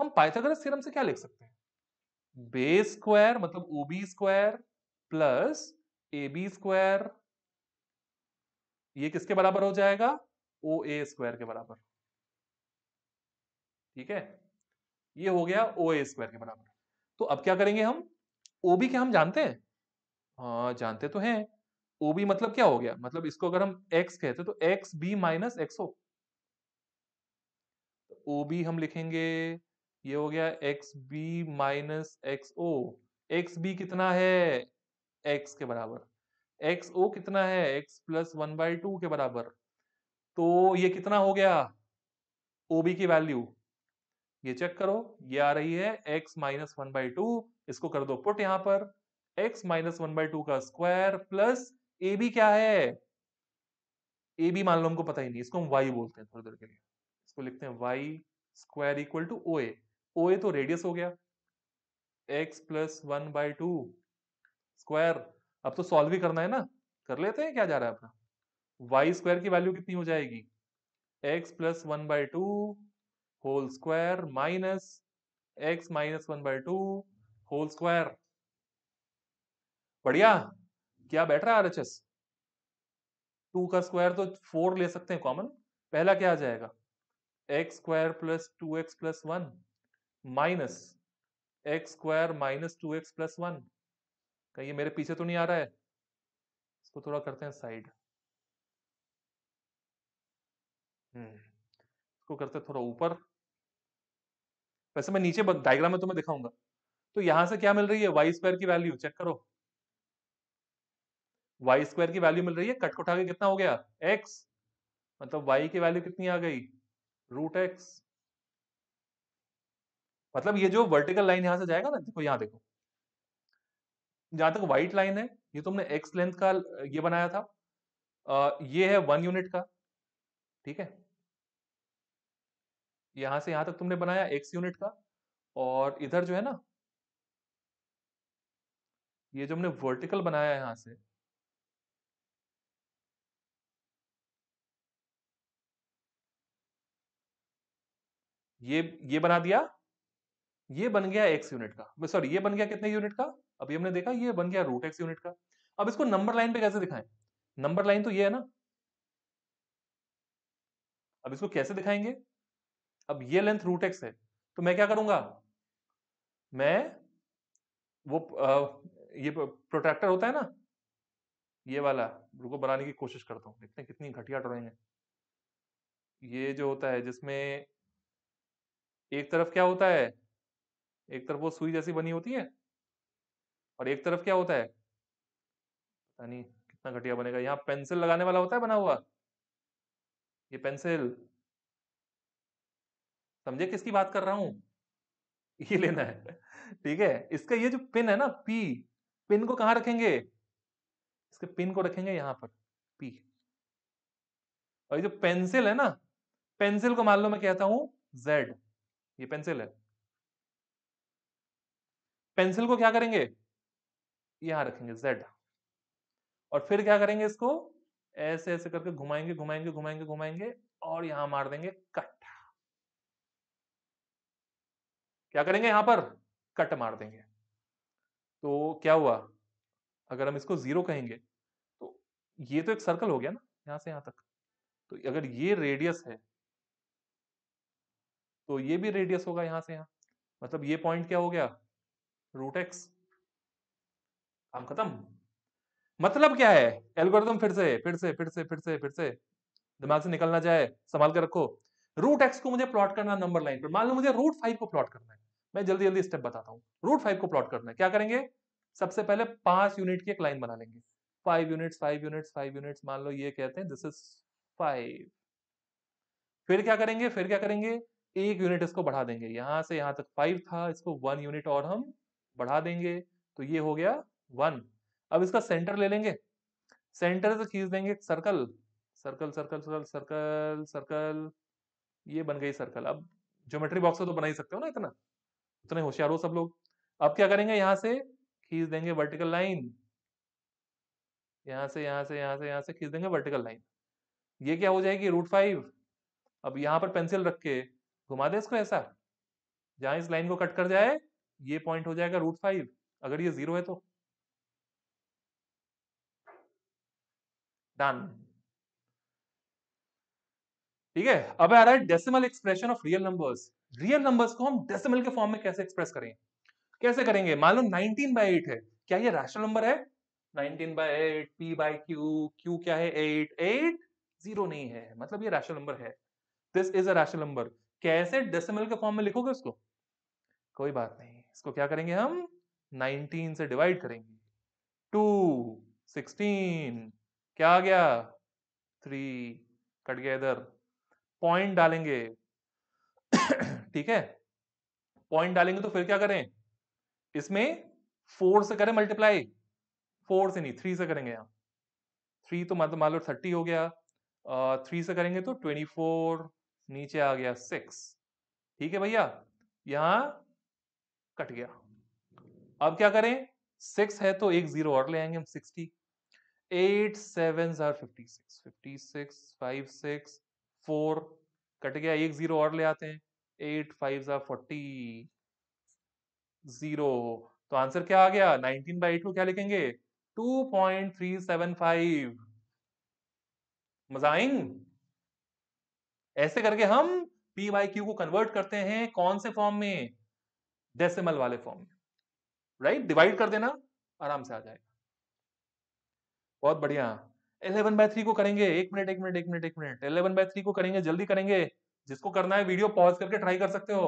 हम पाइथागोरस थ्योरम से क्या लिख सकते हैं बे स्क्वायर मतलब O B square plus A B square ये किसके बराबर हो जाएगा ओ ए स्क्वायर के बराबर ठीक है ये हो गया ओ ए स्क्वायर के बराबर तो अब क्या करेंगे हम ओ बी क्या हम जानते हैं हाँ जानते तो हैं ओ बी मतलब क्या हो गया मतलब इसको अगर हम एक्स कहते तो x B minus x O O B हम लिखेंगे ये हो गया x B minus x O x B कितना है एक्स के बराबर एक्स ओ कितना है x plus one by two के बराबर तो ये कितना हो गया ओ बी की वैल्यू ये चेक करो ये आ रही है x minus one by two इसको कर दो पुट यहां पर x minus one by to का स्क्वायर प्लस ए बी क्या है ए बी मान लो हमको पता ही नहीं इसको हम वाई बोलते हैं थोड़ी देर के लिए इसको लिखते हैं y square equal to O A O A तो रेडियस हो गया x plus one by two square अब तो सॉल्व ही करना है ना कर लेते हैं क्या जा रहा है अपना वाई स्क्वायर की वैल्यू कितनी हो जाएगी x plus one by two whole square minus x minus one by two whole square बढ़िया क्या बैठ रहा है एस टू का स्क्वायर तो फोर ले सकते हैं कॉमन पहला क्या आ जाएगा x square plus two x plus one minus x square minus two x plus one कहीं मेरे पीछे तो नहीं आ रहा है इसको थोड़ा करते हैं साइड हम्म इसको करते हैं थोड़ा ऊपर वैसे मैं नीचे डायग्राम में तुम्हें दिखाऊंगा तो यहां से क्या मिल रही है वाई स्क्वायर की वैल्यू चेक करो वाई स्क्वायर की वैल्यू मिल रही है कट को उठा के कितना हो गया एक्स मतलब वाई की वैल्यू कितनी आ गई रूट एक्स मतलब ये जो वर्टिकल लाइन यहां से जाएगा ना देखो यहां देखो जहां तक व्हाइट लाइन है ये तुमने एक्स लेंथ का ये बनाया था आ, ये है वन यूनिट का ठीक है यहां से यहां तक तुमने बनाया एक्स यूनिट का और इधर जो है ना ये जो हमने वर्टिकल बनाया यहां से ये ये बना दिया ये बन गया एक्स यूनिट का सॉरी ये बन गया कितने यूनिट का अभी हमने देखा ये बन गया रूट एक्स यूनिट का अब इसको नंबर लाइन पे कैसे दिखाएं नंबर लाइन तो ये है ना अब इसको कैसे दिखाएंगे अब ये लेंथ रूट एक्स है तो मैं क्या करूंगा मैं वो आ, ये प्रोट्रैक्टर होता है ना ये वाला रुको बनाने की कोशिश करता हूँ देखते हैं कितनी घटिया ड्रॉइंग है ये जो होता है जिसमें एक तरफ क्या होता है एक तरफ वो सुई जैसी बनी होती है और एक तरफ क्या होता है पता नहीं कितना घटिया बनेगा यहाँ पेंसिल लगाने वाला होता है बना हुआ ये पेंसिल समझे किसकी बात कर रहा हूं ये लेना है ठीक है इसका ये जो पिन है ना पी पिन को कहां रखेंगे इसके पिन को रखेंगे यहां पर पी और ये जो पेंसिल है ना पेंसिल को मान लो मैं कहता हूं जेड ये पेंसिल है पेंसिल को क्या करेंगे यहां रखेंगे जेड और फिर क्या करेंगे इसको ऐसे ऐसे करके घुमाएंगे घुमाएंगे घुमाएंगे घुमाएंगे और यहां मार देंगे कट क्या करेंगे यहां पर कट मार देंगे तो क्या हुआ अगर हम इसको जीरो कहेंगे तो ये तो एक सर्कल हो गया ना यहां से यहां तक तो अगर ये रेडियस है तो ये भी रेडियस होगा यहां से यहां मतलब ये पॉइंट क्या हो गया रूट एक्स काम खत्म मतलब क्या है एल्गोरिथम फिर से फिर से फिर से फिर से फिर से दिमाग से निकलना चाहे संभाल कर रखो रूट एक्स को मुझे प्लॉट करना नंबर लाइन पर मान लो मुझे रूट फाइव को प्लॉट करना है मैं जल्दी जल्दी स्टेप बताता हूँ रूट फाइव को प्लॉट करना है क्या करेंगे सबसे पहले पांच यूनिट की एक लाइन बना लेंगे five units five units five units मान लो ये कहते हैं दिस इज फाइव फिर क्या करेंगे फिर क्या करेंगे एक यूनिट इसको बढ़ा देंगे यहां से यहां तक फाइव था इसको वन यूनिट और हम बढ़ा देंगे तो ये हो गया वन अब इसका सेंटर ले लेंगे सेंटर से खींच देंगे circle circle circle circle circle circle ये बन गई सर्कल अब ज्योमेट्री बॉक्स तो बना ही सकते हो ना इतना इतने होशियार हो सब लोग अब क्या करेंगे यहां से खींच देंगे वर्टिकल लाइन यहां से यहां से यहां से यहां से खींच देंगे वर्टिकल लाइन ये क्या हो जाएगी रूट फाइव अब यहां पर पेंसिल रख के घुमा दे इसको ऐसा जहां इस लाइन को कट कर जाए ये पॉइंट हो जाएगा रूट फाइव अगर ये जीरो है तो डन ठीक है अब आ रहा है decimal expression of real numbers real numbers को हम डेसिमल के फॉर्म में कैसे एक्सप्रेस करें कैसे करेंगे मान लो नाइनटीन बाई एट है क्या ये रैशनल नंबर है nineteen by eight p by q q क्या है एट एट जीरो नहीं है मतलब ये रैशनल नंबर है this is a rational number कैसे डेसिमल के फॉर्म में लिखोगे उसको कोई बात नहीं इसको क्या करेंगे हम 19 से डिवाइड करेंगे टू 16 क्या आ गया थ्री कट गया इधर पॉइंट डालेंगे ठीक है पॉइंट डालेंगे तो फिर क्या करें इसमें फोर से करें मल्टीप्लाई फोर से नहीं थ्री से करेंगे यहाँ थ्री तो मतलब मान लो थर्टी हो गया थ्री से करेंगे तो ट्वेंटी फोर नीचे आ गया सिक्स ठीक है भैया यहां कट गया अब क्या करें सिक्स है तो एक जीरो और ले आएंगे हम sixty eight seven are fifty six fifty six five six four cut गया एक जीरो और ले आते हैं eight five are forty zero तो आंसर क्या आ गया नाइनटीन बाई टू क्या लिखेंगे two point three seven five मजाइन ऐसे करके हम पी वाई क्यू को कन्वर्ट करते हैं कौन से फॉर्म में डेसिमल वाले फॉर्म में राइट डिवाइड कर देना आराम से आ जाएगा बहुत बढ़िया इलेवन बाय थ्री को करेंगे एक मिनट एक मिनट एक मिनट एक मिनट इलेवन बाय थ्री को करेंगे जल्दी करेंगे जिसको करना है वीडियो पॉज करके ट्राई कर सकते हो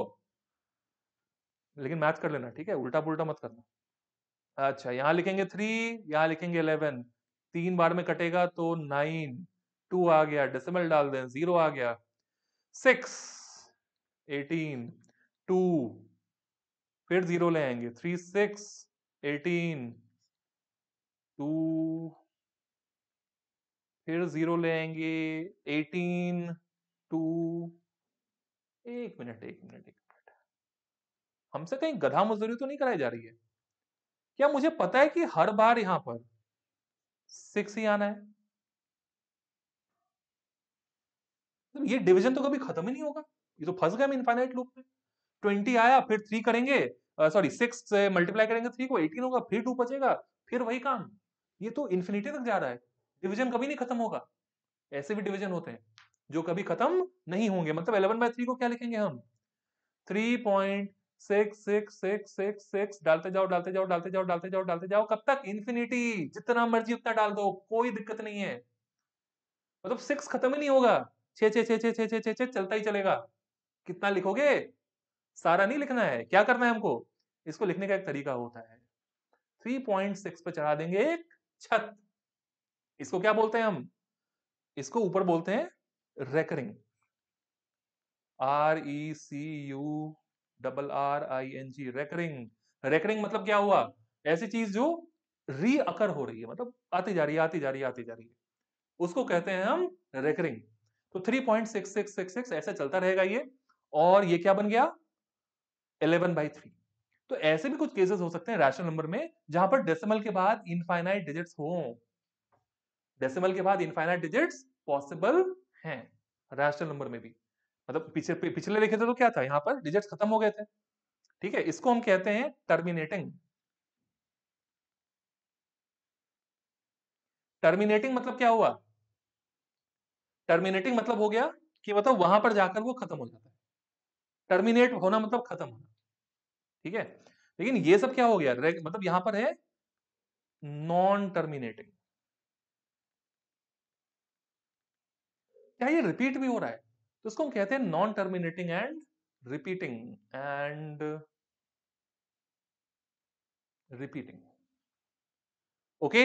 लेकिन मैथ कर लेना ठीक है उल्टा पुलटा मत करना अच्छा यहाँ लिखेंगे थ्री यहाँ लिखेंगे इलेवन तीन बार में कटेगा तो नाइन टू आ गया डेसिमल डाल दें जीरो आ गया सिक्स एटीन टू फिर जीरो ले आएंगे थ्री सिक्स एटीन टू फिर जीरो लेंगे एटीन टू एक मिनट एक मिनट एक मिनट हमसे कहीं गधा मजदूरी तो नहीं कराई जा रही है क्या मुझे पता है कि हर बार यहां पर सिक्स ही आना है तो ये डिवीजन तो कभी खत्म ही नहीं होगा ये तो फंस गए हम इनफाइनाइट लूप में ट्वेंटी आया फिर थ्री करेंगे सॉरी सिक्स से मल्टीप्लाई करेंगे थ्री को एटीन होगा फिर टू बचेगा फिर वही काम ये तो इन्फिनिटी तक जा रहा है डिवीजन कभी नहीं खत्म होगा ऐसे भी डिवीजन होते हैं जो कभी खत्म नहीं होंगे मतलब इलेवन बाय थ्री को क्या लिखेंगे हम three point six six six six six डालते जाओ डालते जाओ डालते जाओ डालते जाओ डालते जाओ कब तक इन्फिनिटी जितना मर्जी उतना डाल दो कोई दिक्कत नहीं है मतलब सिक्स खत्म ही नहीं होगा छे छे छे छे छे छे छे छे चलता ही चलेगा कितना लिखोगे सारा नहीं लिखना है क्या करना है हमको इसको लिखने का एक तरीका होता है थ्री पॉइंट सिक्स पर चढ़ा देंगे एक छत इसको क्या बोलते हैं हम इसको ऊपर बोलते हैं recurring R E C U double R I N G recurring recurring मतलब क्या हुआ ऐसी चीज जो अकर हो रही है मतलब आती जा रही है आती जा रही है आती जा रही है उसको कहते हैं हम रेकरिंग तो सिक्स ऐसा चलता रहेगा ये और ये क्या बन गया इलेवन बाई थ्री तो ऐसे भी कुछ केसेस हो सकते हैं रैशनल नंबर में जहां पर डेसिमल के बाद इनफाइनाइट डिजिट्स हों डेसिमल के बाद इनफाइनाइट डिजिट्स पॉसिबल हैं रैशनल नंबर में भी मतलब पीछे पिछले लिखे थे तो क्या था यहाँ पर डिजिट्स खत्म हो गए थे ठीक है इसको हम कहते हैं टर्मिनेटिंग टर्मिनेटिंग मतलब क्या हुआ टर्मिनेटिंग मतलब हो गया कि मतलब वहां पर जाकर वो खत्म हो जाता है टर्मिनेट होना मतलब खत्म होना ठीक है लेकिन ये सब क्या हो गया मतलब यहां पर है नॉन टर्मिनेटिंग क्या ये रिपीट भी हो रहा है तो इसको हम कहते हैं non terminating and repeating and repeating okay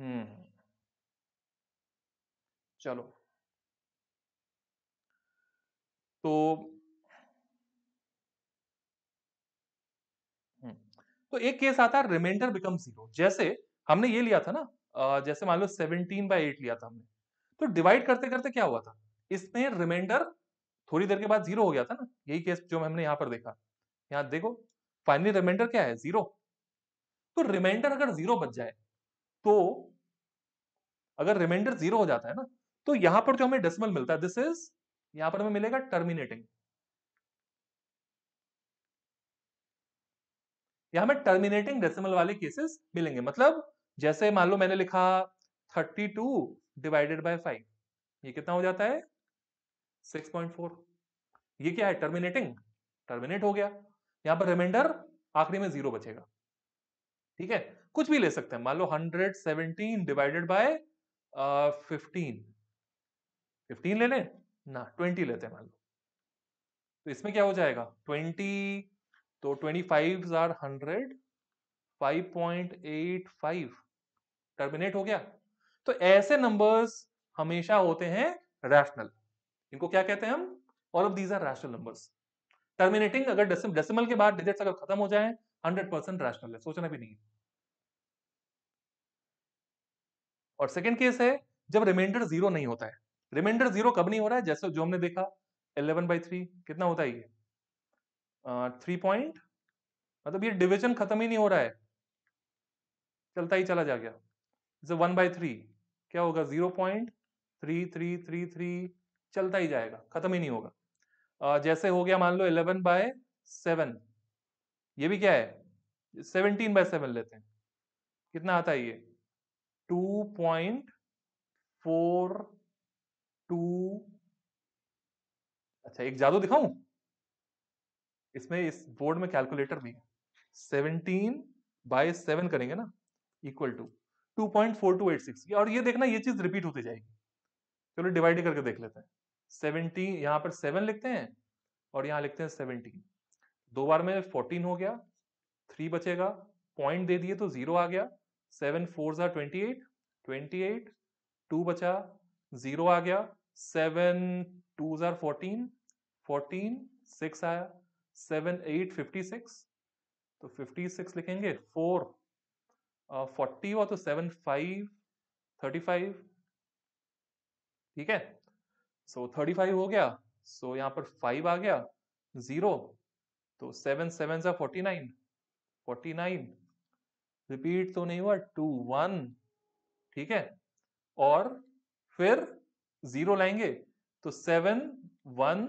हम्म चलो तो हम्म, तो एक केस आता है रिमाइंडर बिकम जीरो जैसे हमने ये लिया था ना जैसे मान लो सेवनटीन बाई एट लिया था हमने तो डिवाइड करते करते क्या हुआ था इसने रिमाइंडर थोड़ी देर के बाद जीरो हो गया था ना यही केस जो हमने यहाँ पर देखा यहाँ देखो फाइनली रिमाइंडर क्या है जीरो तो रिमाइंडर अगर जीरो बच जाए तो अगर रिमाइंडर जीरो हो जाता है ना तो यहां पर जो हमें डेसिमल मिलता है दिस इज यहां पर हमें मिलेगा टर्मिनेटिंग यहां हमें टर्मिनेटिंग डेसिमल वाले केसेस मिलेंगे मतलब जैसे मान लो मैंने लिखा thirty two divided by five ये कितना हो जाता है सिक्स पॉइंट फोर ये क्या है टर्मिनेटिंग टर्मिनेट हो गया यहां पर रिमाइंडर आखिरी में जीरो बचेगा ठीक है कुछ भी ले सकते हैं मान लो hundred seventeen divided by fifteen fifteen ले लें ना ट्वेंटी लेते हैं मान लो तो इसमें क्या हो जाएगा ट्वेंटी तो twenty five are hundred five point eight five terminate हो गया तो ऐसे नंबर्स हमेशा होते हैं रैशनल इनको क्या कहते हैं हम all of these are rational numbers terminating अगर डेसिमल के बाद डिजिट्स अगर खत्म हो जाए हंड्रेड परसेंट रैशनल है सोचना भी नहीं और सेकेंड केस है जब रिमाइंडर जीरो नहीं होता है रिमाइंडर जीरो कब नहीं हो रहा है जैसे जो हमने देखा इलेवन बाई थ्री कितना होता है ये थ्री पॉइंट मतलब ये डिविजन खत्म ही नहीं हो रहा है चलता ही चला जा गया जैसे वन बाई थ्री क्या होगा zero point three three three three चलता ही जाएगा खत्म ही नहीं होगा जैसे हो गया मान लो इलेवन बाय सेवन ये भी क्या है सेवनटीन बाय सेवन लेते हैं कितना आता है ये टू पॉइंट फोर टू अच्छा एक जादू दिखाऊं इसमें इस बोर्ड में कैलकुलेटर भी है सेवनटीन बाय सेवन करेंगे ना इक्वल टू 2.4286 और ये देखना ये चीज रिपीट होती जाएगी चलो डिवाइड करके देख लेते हैं 70 यहाँ पर 7 लिखते हैं और यहाँ लिखते हैं 17 दो बार में 14 हो गया थ्री बचेगा पॉइंट दे दिए तो जीरो आ गया सेवन फोर ज़ा twenty eight twenty eight two बचा जीरो आ गया सेवन टू ज़ार फोर्टीन फोर्टीन सिक्स आया सेवन एट फिफ्टी सिक्स तो फिफ्टी सिक्स लिखेंगे फोर फोर्टी हुआ तो सेवन फाइव थर्टी फाइव ठीक है सो थर्टी फाइव हो गया सो so, यहाँ पर फाइव आ गया जीरो तो सेवन सेवन सा forty nine forty nine repeat तो नहीं हुआ टू वन ठीक है और फिर जीरो लाएंगे तो सेवन वन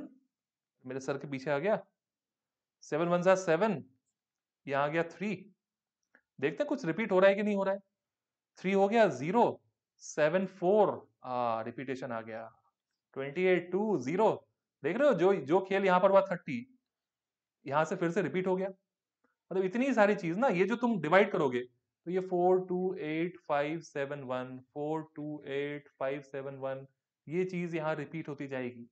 मेरे सर के पीछे आ गया सेवन वन सा सेवन यहाँ आ गया थ्री देखते हैं कुछ रिपीट हो रहा है कि नहीं हो रहा है थ्री हो गया जीरो सेवन फोर रिपीटेशन आ गया ट्वेंटी एट टू जीरो देख रहे हो जो जो खेल यहाँ पर हुआ थर्टी यहाँ से फिर से रिपीट हो गया मतलब इतनी सारी चीज ना ये जो तुम डिवाइड करोगे तो ये four two eight five seven one four two eight five seven one ये चीज यहाँ रिपीट होती जाएगी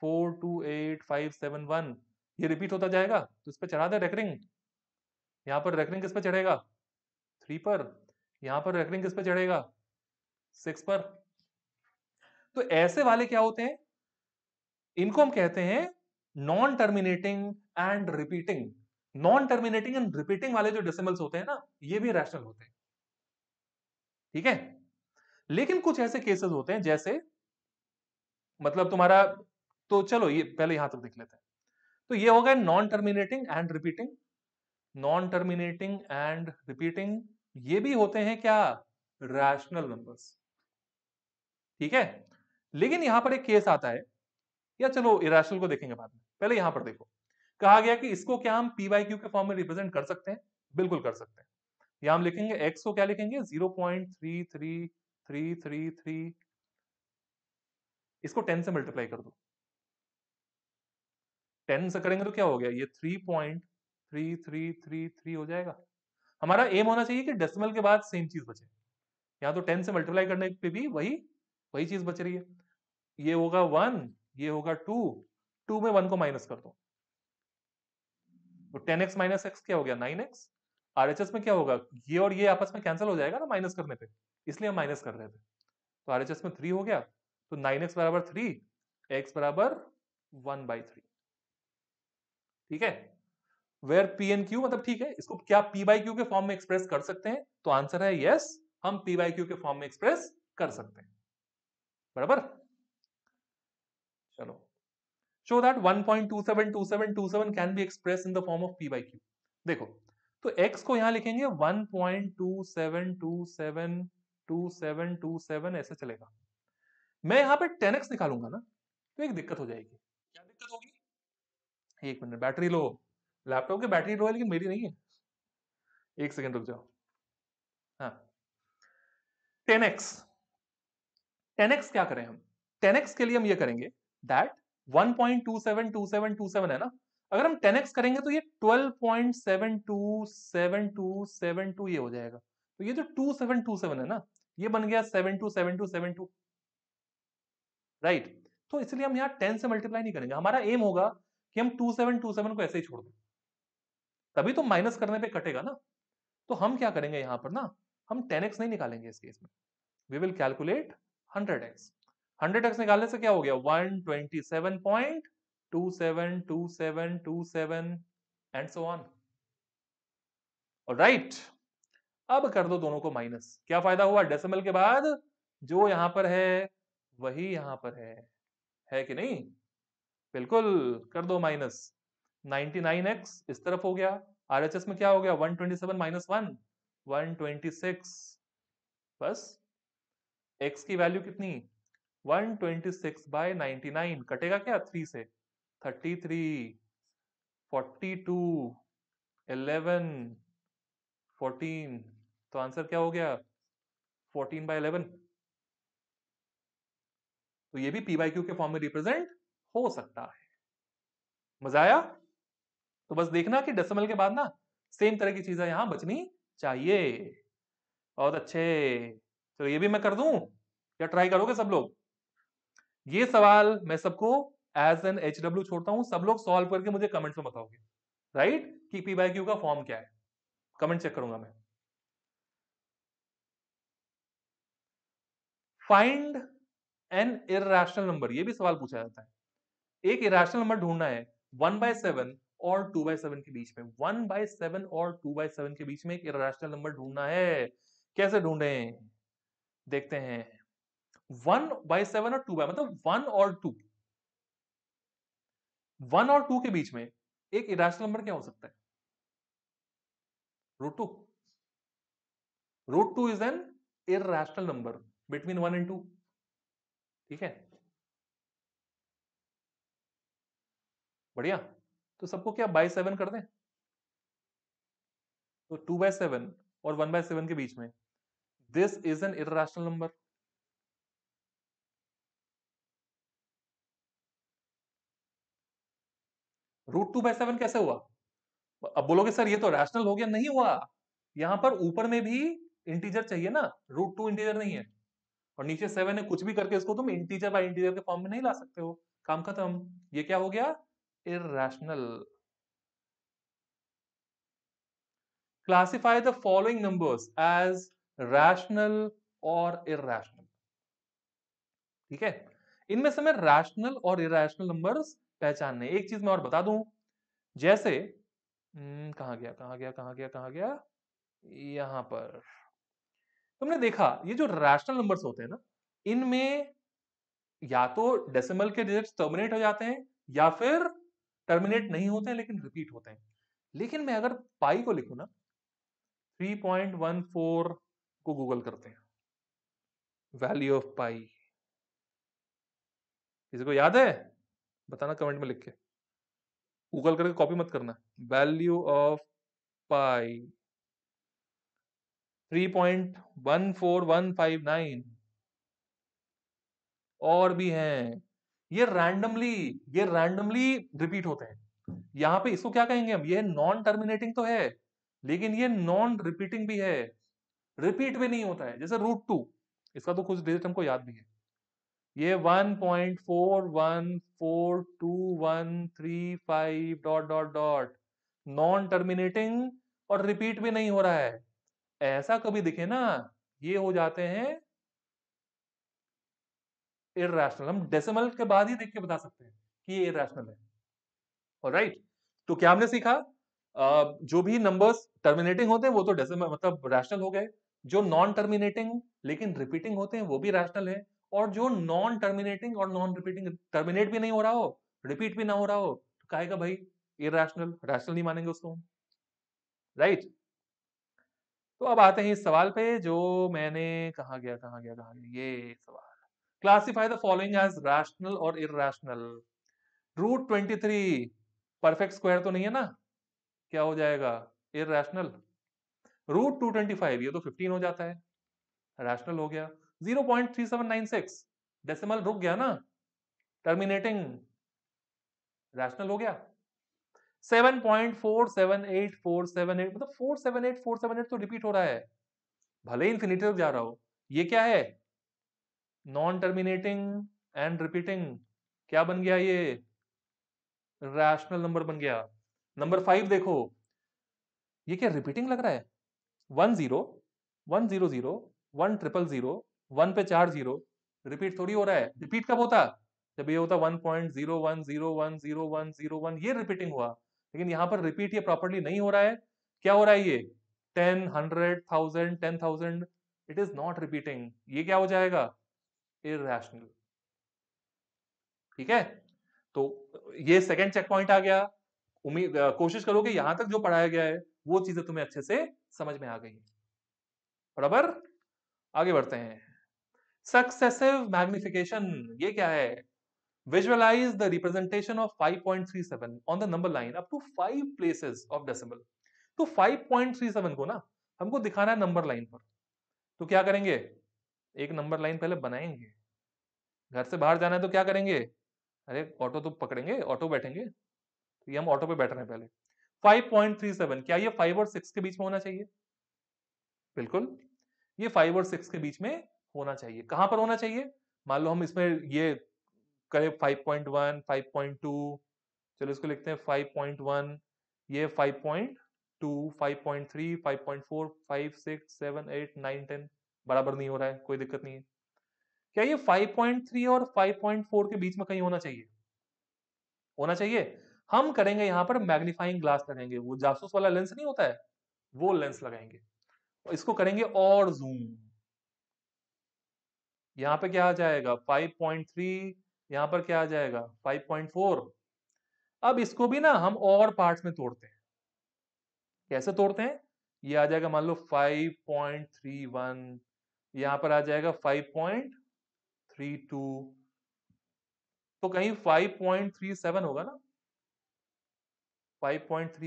four two eight five seven one ये रिपीट होता जाएगा तो इस पर चढ़ा दे रेकरिंग यहां पर रेकरिंग किस पे चढ़ेगा थ्री पर यहां पर रेकरिंग किस पे चढ़ेगा सिक्स पर तो ऐसे वाले क्या होते हैं इनको हम कहते हैं non terminating and repeating non terminating and repeating वाले जो डेसिमल्स होते हैं ना ये भी रैशनल होते हैं ठीक है लेकिन कुछ ऐसे केसेस होते हैं जैसे मतलब तुम्हारा तो चलो ये पहले यहां तक देख लेते हैं तो ये हो गया non terminating and repeating non terminating and repeating ये भी होते हैं क्या रैशनल नंबर्स ठीक है लेकिन यहां पर एक केस आता है या चलो इराशनल को देखेंगे बाद में पहले यहां पर देखो कहा गया कि इसको क्या हम पी वाई क्यू के फॉर्म में रिप्रेजेंट कर सकते हैं बिल्कुल कर सकते हैं या हम लिखेंगे एक्स को क्या लिखेंगे zero point three three three three three इसको टेन से मल्टीप्लाई कर दो टेन से करेंगे तो क्या हो गया ये three point three three three three हो जाएगा हमारा एम होना चाहिए कि डेसिमल के बाद सेम चीज बचे यहाँ तो टेन से मल्टीप्लाई करने पे भी वही वही चीज बच रही है ये होगा वन ये होगा टू टू में वन को माइनस कर दो तो टेन एक्स माइनस एक्स क्या हो गया nine x R H S में क्या होगा ये और ये आपस में कैंसिल हो जाएगा ना माइनस करने पे इसलिए हम माइनस कर रहे थे तो आर एच एस में थ्री हो गया तो नाइन एक्स बराबर थ्री एक्स बराबर वन बाई थ्री ठीक है वेयर पी एन क्यू मतलब ठीक है इसको क्या पी बाई क्यू के फॉर्म में एक्सप्रेस कर सकते हैं तो आंसर है यस हम पी बाई क्यू के फॉर्म में एक्सप्रेस कर सकते हैं बराबर चलो show that 1.272727 can be express in the form of p by q देखो तो x को यहां लिखेंगे 1.27272727 ऐसे चलेगा मैं यहां पे 10x निकालूंगा ना तो एक दिक्कत हो जाएगी क्या दिक्कत होगी एक मिनट बैटरी लो लैपटॉप की बैटरी लो है लेकिन मेरी नहीं है एक सेकेंड रुक जाओ हाँ टेन एक्स टेन एक्स क्या करें हम टेन एक्स के लिए हम ये करेंगे दैट 1.272727 है ना अगर हम 10x करेंगे तो ये 12.727272 ये हो जाएगा तो ये जो 2727 है ना ये बन गया 727272 राइट right. तो इसलिए हम यहाँ 10 से मल्टीप्लाई नहीं करेंगे हमारा एम होगा कि हम 2727 को ऐसे ही छोड़ दें तभी तो माइनस करने पे कटेगा ना तो हम क्या करेंगे यहां पर ना हम टेन एक्स नहीं निकालेंगे इस केस में we will calculate hundred x hundred x निकालने से क्या हो गया one twenty seven seven seven point two two two seven and so on right अब कर दो दोनों को माइनस क्या फायदा हुआ डेसिमल के बाद जो यहां पर है वही यहां पर है है कि नहीं बिल्कुल कर दो माइनस 99x इस तरफ हो गया आरएचएस में क्या हो गया 127 twenty seven minus one one बस x की वैल्यू कितनी 126 ट्वेंटी सिक्स बाय कटेगा क्या थ्री से 33 42 11 14 तो आंसर क्या हो गया 14 बाय 11 तो ये भी पी वाई क्यू के फॉर्म में रिप्रेजेंट हो सकता है मजा आया तो बस देखना कि डेसिमल के बाद ना सेम तरह की चीजें यहां बचनी चाहिए बहुत अच्छे चलो ये भी मैं कर दू या ट्राई करोगे सब लोग ये सवाल मैं सबको एज एन एच डब्ल्यू छोड़ता हूं सब लोग सॉल्व करके मुझे कमेंट्स में बताओगे राइट कि पी बाई क्यू का फॉर्म क्या है कमेंट चेक करूंगा मैं फाइंड एन इेशनल नंबर ये भी सवाल पूछा जाता है एक इेशनल नंबर ढूंढना है वन बाय सेवन और टू बाय सेवन के बीच में वन बाय सेवन और टू बाय सेवन के बीच में एक इराशनल नंबर ढूंढना है कैसे ढूंढे देखते हैं वन बाय सेवन और टू बाय मतलब वन और टू वन और टू के बीच में एक इराशनल नंबर क्या हो सकता है root two root two is an irrational number between one and two ठीक है बढ़िया तो सबको क्या बाई सेवन कर दें तो टू बाय सेवन और वन बाय सेवन के बीच में this is an irrational number root two by seven कैसे हुआ अब बोलोगे सर ये तो रैशनल हो गया नहीं हुआ यहां पर ऊपर में भी इंटीजर चाहिए ना रूट टू इंटीजर नहीं है और नीचे सेवन है कुछ भी करके इसको तुम इंटीजर बाय इंटीजर के फॉर्म में नहीं ला सकते हो काम खत्म ये क्या हो गया irrational. Classify the following numbers as rational और irrational. ठीक है इनमें से मैं रैशनल और इरेशनल नंबर्स पहचानने एक चीज मैं और बता दूं जैसे हम्म, कहा गया कहा गया कहा गया कहा गया यहां पर तुमने देखा ये जो रैशनल नंबर्स होते हैं ना इनमें या तो डेसिमल के डिजिट्स टर्मिनेट हो जाते हैं या फिर टर्मिनेट नहीं होते हैं लेकिन रिपीट होते हैं लेकिन मैं अगर पाई को लिखू ना 3.14 को गूगल करते हैं वैल्यू ऑफ पाई किसी को याद है बताना कमेंट में लिख के गूगल करके कॉपी मत करना वैल्यू ऑफ पाई 3.14159 और भी हैं ये रैंडमली ये रैंडमली रिपीट होते हैं यहां पे इसको क्या कहेंगे हम ये नॉन टर्मिनेटिंग तो है लेकिन ये नॉन रिपीटिंग भी है रिपीट भी नहीं होता है जैसे रूट टू इसका तो कुछ डिजिट हमको याद भी है ये one point four one four two one three five dot dot dot non terminating और रिपीट भी नहीं हो रहा है ऐसा कभी दिखे ना ये हो जाते हैं इेशनल हम डेसिमल के बाद ही देख के बता सकते हैं कि ये इेशनल है और राइट तो क्या हमने सीखा आ, जो भी नंबर्स टर्मिनेटिंग होते हैं वो तो डेसिमल मतलब रैशनल हो गए जो नॉन टर्मिनेटिंग लेकिन रिपीटिंग होते हैं वो भी रैशनल है और जो नॉन टर्मिनेटिंग और नॉन रिपीटिंग टर्मिनेट भी नहीं हो रहा हो रिपीट भी ना हो रहा हो तो कहेगा भाई इेशनल रैशनल नहीं मानेंगे उसको हम राइट तो अब आते हैं इस सवाल पे जो मैंने कहा गया कहा गया कहा गया ये सवाल classify the following as rational or irrational root 23 perfect square तो नहीं है ना क्या हो जाएगा irrational root two twenty to 15 ho jata हो rational ho gaya 0.3796 गया zero gaya na terminating rational ho gaya 7.478478 ना टर्मिनेटिंग हो गया seven point four seven eight four seven eight मतलब 478478 तो रिपीट हो रहा है भले ही तक जा रहा हो ये क्या है नॉन टर्मिनेटिंग एंड रिपीटिंग क्या बन गया ये रैशनल नंबर बन गया नंबर फाइव देखो ये क्या रिपीटिंग लग रहा है one zero one zero zero one triple zero one पे चार जीरो रिपीट थोड़ी हो रहा है रिपीट कब होता जब ये होता one point zero one zero one zero one zero one ये रिपीटिंग हुआ लेकिन यहाँ पर रिपीट ये प्रॉपरली नहीं हो रहा है क्या हो रहा है ये ten hundred thousand ten thousand it is not repeating ये क्या हो जाएगा इेशनल ठीक है तो ये सेकेंड चेक पॉइंट आ गया उम्मीद कोशिश करो कि यहां तक जो पढ़ाया गया है वो चीजें तुम्हें अच्छे से समझ में आ गई बराबर आगे बढ़ते हैं सक्सेसिव मैग्निफिकेशन ये क्या है visualise the representation of 5.37 on the number line up to five places of decimal तो 5.37 को ना हमको दिखाना है नंबर लाइन पर तो क्या करेंगे एक नंबर लाइन पहले बनाएंगे घर से बाहर जाना है तो क्या करेंगे अरे ऑटो तो पकड़ेंगे ऑटो बैठेंगे तो ये हम ऑटो पे बैठ रहे हैं पहले 5.37 क्या ये फाइव और सिक्स के बीच में होना चाहिए बिल्कुल ये फाइव और सिक्स के बीच में होना चाहिए कहां पर होना चाहिए मान लो हम इसमें ये करें 5.1 5.2 चलो इसको लिखते हैं 5.1 ये 5.2 5.3 5.4 5 6 7 8 9 10 बराबर नहीं हो रहा है कोई दिक्कत नहीं है क्या ये 5.3 और 5.4 के बीच में कहीं होना चाहिए होना चाहिए हम करेंगे यहां पर मैग्नीफाइंग ग्लास लगाएंगे वो जासूस वाला लेंस नहीं होता है वो लेंस लगाएंगे और इसको करेंगे और जूम यहां पे क्या आ जाएगा 5.3 यहां पर क्या आ जाएगा 5.4 अब इसको भी ना हम और पार्ट्स में तोड़ते हैं कैसे तोड़ते हैं ये आ जाएगा मान लो 5.31 यहां पर आ जाएगा 5.32 तो कहीं 5.37 होगा ना 5.38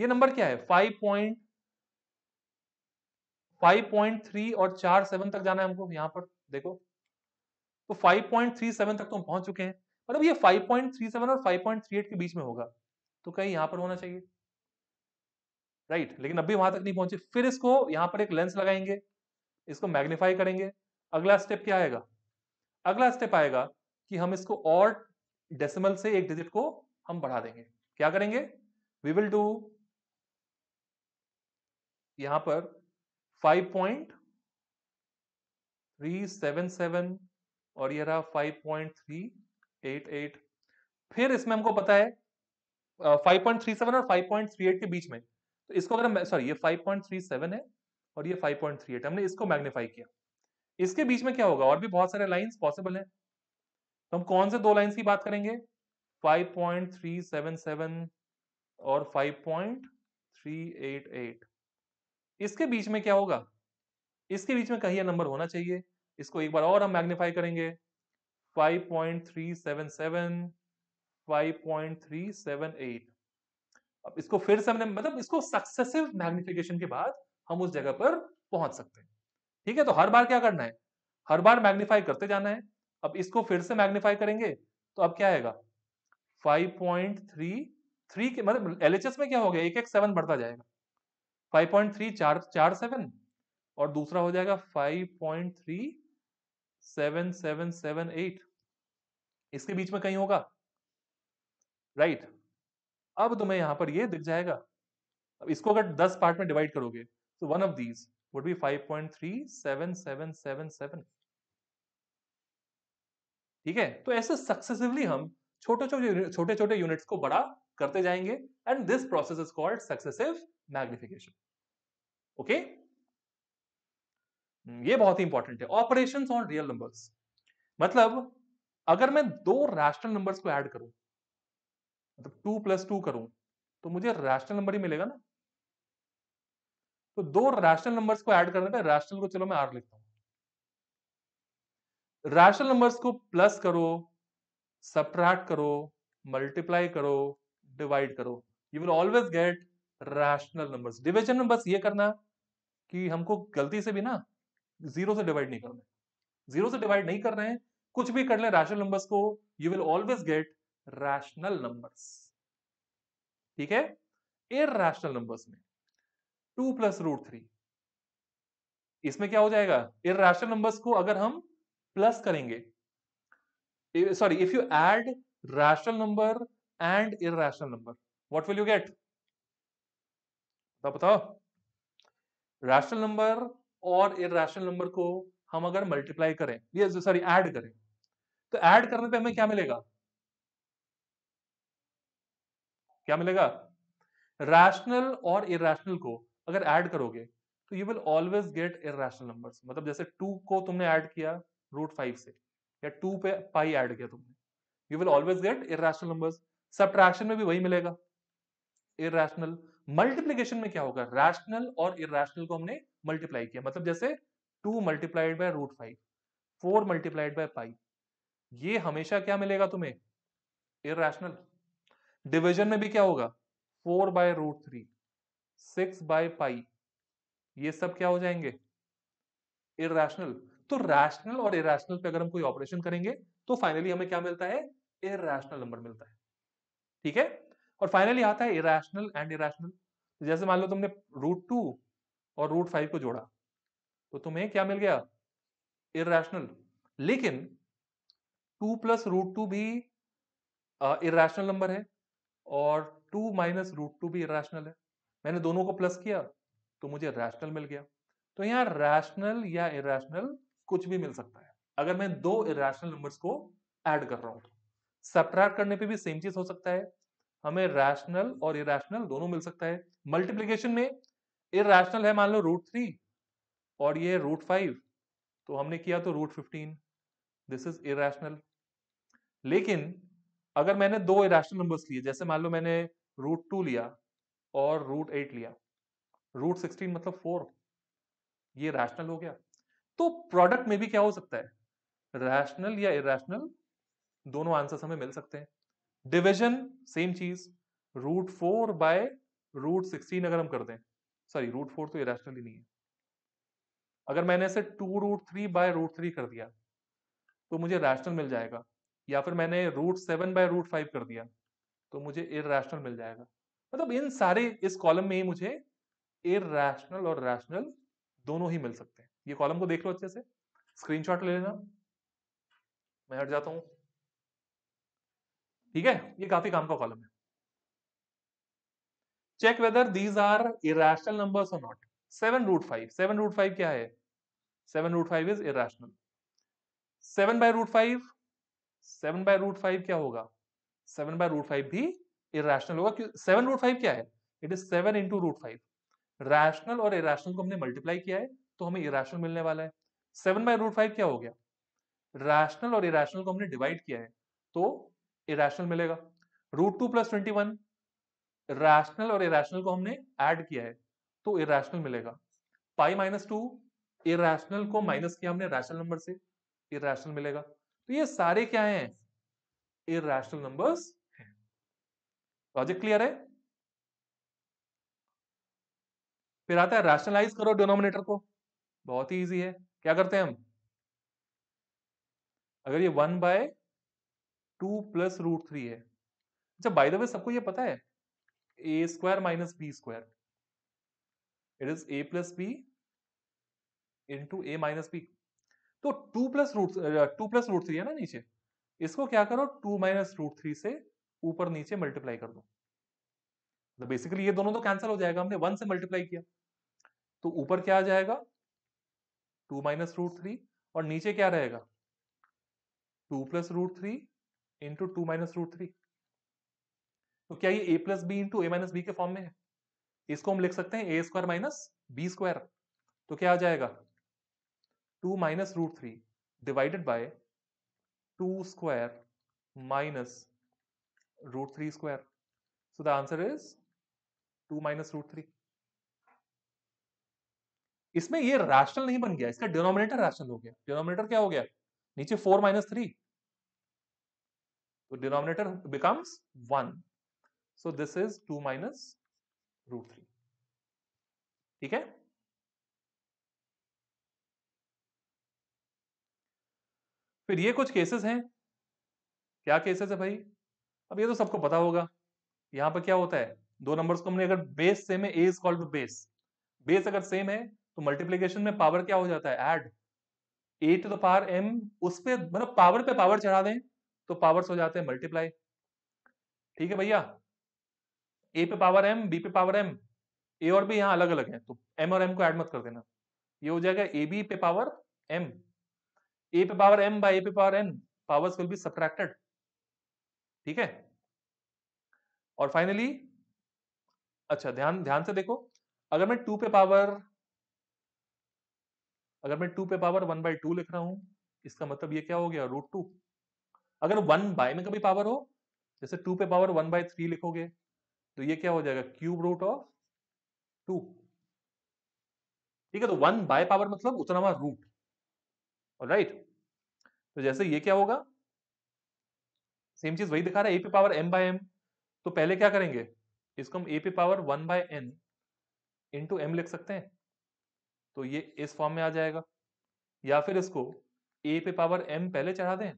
ये नंबर क्या है 5.5.3 और 47 तक जाना है हमको यहां पर देखो तो 5.37 तक तो हम पहुंच चुके हैं मतलब ये 5.37 और 5.38 के बीच में होगा तो कहीं यहां पर होना चाहिए राइट लेकिन अभी वहां तक नहीं पहुंचे फिर इसको यहां पर एक लेंस लगाएंगे इसको मैग्नीफाई करेंगे अगला स्टेप क्या आएगा अगला स्टेप आएगा कि हम इसको और डेसिमल से एक डिजिट को हम बढ़ा देंगे क्या करेंगे वी विल डू यहां पर 5.377 और ये रहा 5.388 फिर इसमें हमको पता है 5.37 और 5.38 के बीच में तो इसको अगर सॉरी ये 5.37 है और ये 5.38 हमने इसको मैग्नीफाई किया इसके बीच में क्या होगा और भी बहुत सारे लाइंस पॉसिबल हैं तो हम कौन से दो लाइंस की बात करेंगे 5.377 और 5.388 इसके बीच में क्या होगा इसके बीच में कहीं नंबर होना चाहिए इसको एक बार और हम मैग्नीफाई करेंगे 5.377 5.378 अब इसको फिर से हमने मतलब इसको सक्सेसिव मैग्निफिकेशन के बाद हम उस जगह पर पहुंच सकते हैं ठीक है तो हर बार क्या करना है हर बार मैग्नीफाई करते जाना है अब इसको फिर से मैग्निफाई करेंगे तो अब क्या आएगा थ्री के मतलब एलएचएस में क्या हो गया एक एक सेवन बढ़ता जाएगा 5.3 चार चार सेवन और दूसरा हो जाएगा एट इसके बीच में कहीं होगा राइट right. अब तुम्हें यहां पर ये दिख जाएगा अब इसको अगर 10 पार्ट में डिवाइड करोगे So one of these would be 5.37777 ठीक है तो ऐसे सक्सेसिवली हम छोटे छोटे छोटे छोटे यूनिट्स को बड़ा करते जाएंगे and this process is called successive magnification okay ये बहुत ही इंपॉर्टेंट है ऑपरेशन ऑन रियल नंबर्स मतलब अगर मैं दो रैशनल नंबर्स को ऐड करूं मतलब टू प्लस टू करूं तो मुझे रैशनल नंबर ही मिलेगा ना तो दो रैशनल नंबर्स को ऐड करने पे रैशनल को चलो मैं आर लिखता हूं रैशनल नंबर्स को प्लस करो सप्रैक्ट करो मल्टीप्लाई करो डिवाइड करो you will always get rational numbers division में बस ये करना कि हमको गलती से भी ना जीरो से डिवाइड नहीं करना जीरो से डिवाइड नहीं कर रहे हैं कुछ भी कर ले रैशनल नंबर्स को you will always get rational numbers ठीक है रैशनल नंबर्स में टू प्लस रूट थ्री इसमें क्या हो जाएगा इेशनल नंबर्स को अगर हम प्लस करेंगे sorry if you add rational number and irrational number what will you get बताओ रैशनल नंबर और इेशनल नंबर को हम अगर मल्टीप्लाई करें ये सॉरी एड करें तो एड करने पे हमें क्या मिलेगा क्या मिलेगा रैशनल और इेशनल को अगर ऐड करोगे तो you will always get irrational number मतलब जैसे टू को तुमने ऐड किया रूट फाइव से या टू पे पाई ऐड किया तुमने you will always get irrational number subtraction में भी वही मिलेगा इेशनल मल्टीप्लीकेशन में क्या होगा रैशनल और इेशनल को हमने मल्टीप्लाई किया मतलब जैसे two multiplied by root five four multiplied by pi ये हमेशा क्या मिलेगा तुम्हें इेशनल डिविजन में भी क्या होगा four by root three six by pi ये सब क्या हो जाएंगे इेशनल तो रैशनल और इेशनल पे अगर हम कोई ऑपरेशन करेंगे तो फाइनली हमें क्या मिलता है इेशनल नंबर मिलता है ठीक है और फाइनली आता है इेशनल एंड इेशनल जैसे मान लो तुमने रूट टू और रूट फाइव को जोड़ा तो तुम्हें क्या मिल गया इेशनल लेकिन टू प्लस रूट टू भी इेशनल नंबर है और टू माइनस रूट टू भी इेशनल है मैंने दोनों को प्लस किया तो मुझे रैशनल मिल गया तो यहाँ रैशनल या इेशनल कुछ भी मिल सकता है अगर मैं दो इेशनल नंबर्स को ऐड कर रहा हूँ तो सप्रैक्ट करने पे भी सेम चीज हो सकता है हमें रैशनल और इेशनल दोनों मिल सकता है मल्टीप्लीकेशन में इेशनल है मान लो रूट थ्री और ये रूट फाइव तो हमने किया तो root fifteen this is irrational लेकिन अगर मैंने दो इेशनल नंबर्स लिए जैसे मान लो मैंने रूट टू लिया और रूट एट लिया रूट सिक्सटीन मतलब फोर ये रैशनल हो गया तो प्रोडक्ट में भी क्या हो सकता है रैशनल या इेशनल दोनों आंसर हमें मिल सकते हैं डिविजन सेम चीज root four by root sixteen अगर हम कर दें सॉरी रूट फोर तो इेशनल ही नहीं है अगर मैंने इसे two root three by root three कर दिया तो मुझे रैशनल मिल जाएगा या फिर मैंने root seven by root five कर दिया तो मुझे इेशनल मिल जाएगा मतलब इन सारे इस कॉलम में ही मुझे इेशनल और रैशनल दोनों ही मिल सकते हैं ये कॉलम को देख लो अच्छे से स्क्रीनशॉट ले लेना मैं हट जाता हूं ठीक है ये काफी काम का कॉलम है check whether these are irrational number और not seven root five seven root five क्या है seven root five is irrational seven by root five seven by root five क्या होगा सेवन बाय रूट फाइव भी इेशनल होगा क्योंकि सेवन रूट फाइव क्या है it is seven into root five rational और इेशनल को हमने मल्टीप्लाई किया है तो हमें इेशनल मिलने वाला है सेवन बाई रूट फाइव क्या हो गया रैशनल और इेशनल को हमने डिवाइड किया है तो इेशनल मिलेगा root two plus twenty one rational और इेशनल को हमने एड किया है तो इेशनल मिलेगा पाई माइनस टू इेशनल को माइनस किया हमने रैशनल नंबर से इेशनल मिलेगा तो ये सारे क्या है इेशनल नंबर्स लॉजिक क्लियर है फिर आता है रैशनलाइज करो डिनोमिनेटर को बहुत ही इजी है क्या करते हैं हम अगर ये one by two plus root three है अच्छा बाय द वे सबको ये पता है a square minus b square it is a plus b into a minus b तो two plus root two plus root three है ना नीचे इसको क्या करो टू माइनस रूट थ्री से ऊपर नीचे मल्टीप्लाई कर दो तो मतलब बेसिकली ये दोनों तो कैंसिल हो जाएगा हमने वन से मल्टीप्लाई किया तो ऊपर क्या आ जाएगा टू माइनस रूट थ्री और नीचे क्या रहेगा two plus root three into two minus root three तो क्या ये a plus b into a minus b के फॉर्म में है इसको हम लिख सकते हैं a square minus b square तो क्या आ जाएगा two minus root three divided by two square minus root 3 square. So the answer is 2 minus root 3. इसमें ये रैशनल नहीं बन गया इसका डिनोमिनेटर रैशनल हो गया डिनोमिनेटर क्या हो गया नीचे फोर माइनस थ्री तो denominator becomes one so this is two minus root three ठीक है फिर ये कुछ केसेस हैं क्या केसेस है भाई अब ये तो सबको पता होगा यहाँ पर क्या होता है दो नंबर्स को हमने अगर बेस सेम है a is called base base अगर सेम है तो मल्टीप्लीकेशन में पावर क्या हो जाता है add a to the power m उस पर मतलब पावर पे पावर चढ़ा दें तो पावर्स हो जाते हैं मल्टीप्लाई ठीक है भैया ए पे पावर एम बी पे पावर एम ए और बी यहाँ अलग अलग है तो एम और एम को एड मत कर देना ये हो जाएगा ए बी पे पावर एम ए पे पावर एम बाई ए पे power n powers will be subtracted ठीक है और फाइनली अच्छा ध्यान ध्यान से देखो अगर मैं टू पे पावर अगर मैं टू पे पावर वन बाई टू लिख रहा हूं इसका मतलब ये क्या हो गया रूट टू अगर वन बाय में कभी पावर हो जैसे टू पे पावर वन बाय थ्री लिखोगे तो ये क्या हो जाएगा क्यूब रूट ऑफ टू ठीक है तो वन बाय पावर मतलब उतना हुआ रूट राइट तो जैसे ये क्या होगा सेम चीज वही दिखा रहा है a p power m by m तो पहले क्या करेंगे इसको हम a p power one by n into m लिख सकते हैं तो ये इस फॉर्म में आ जाएगा या फिर इसको ए पे पावर एम पहले चढ़ा दें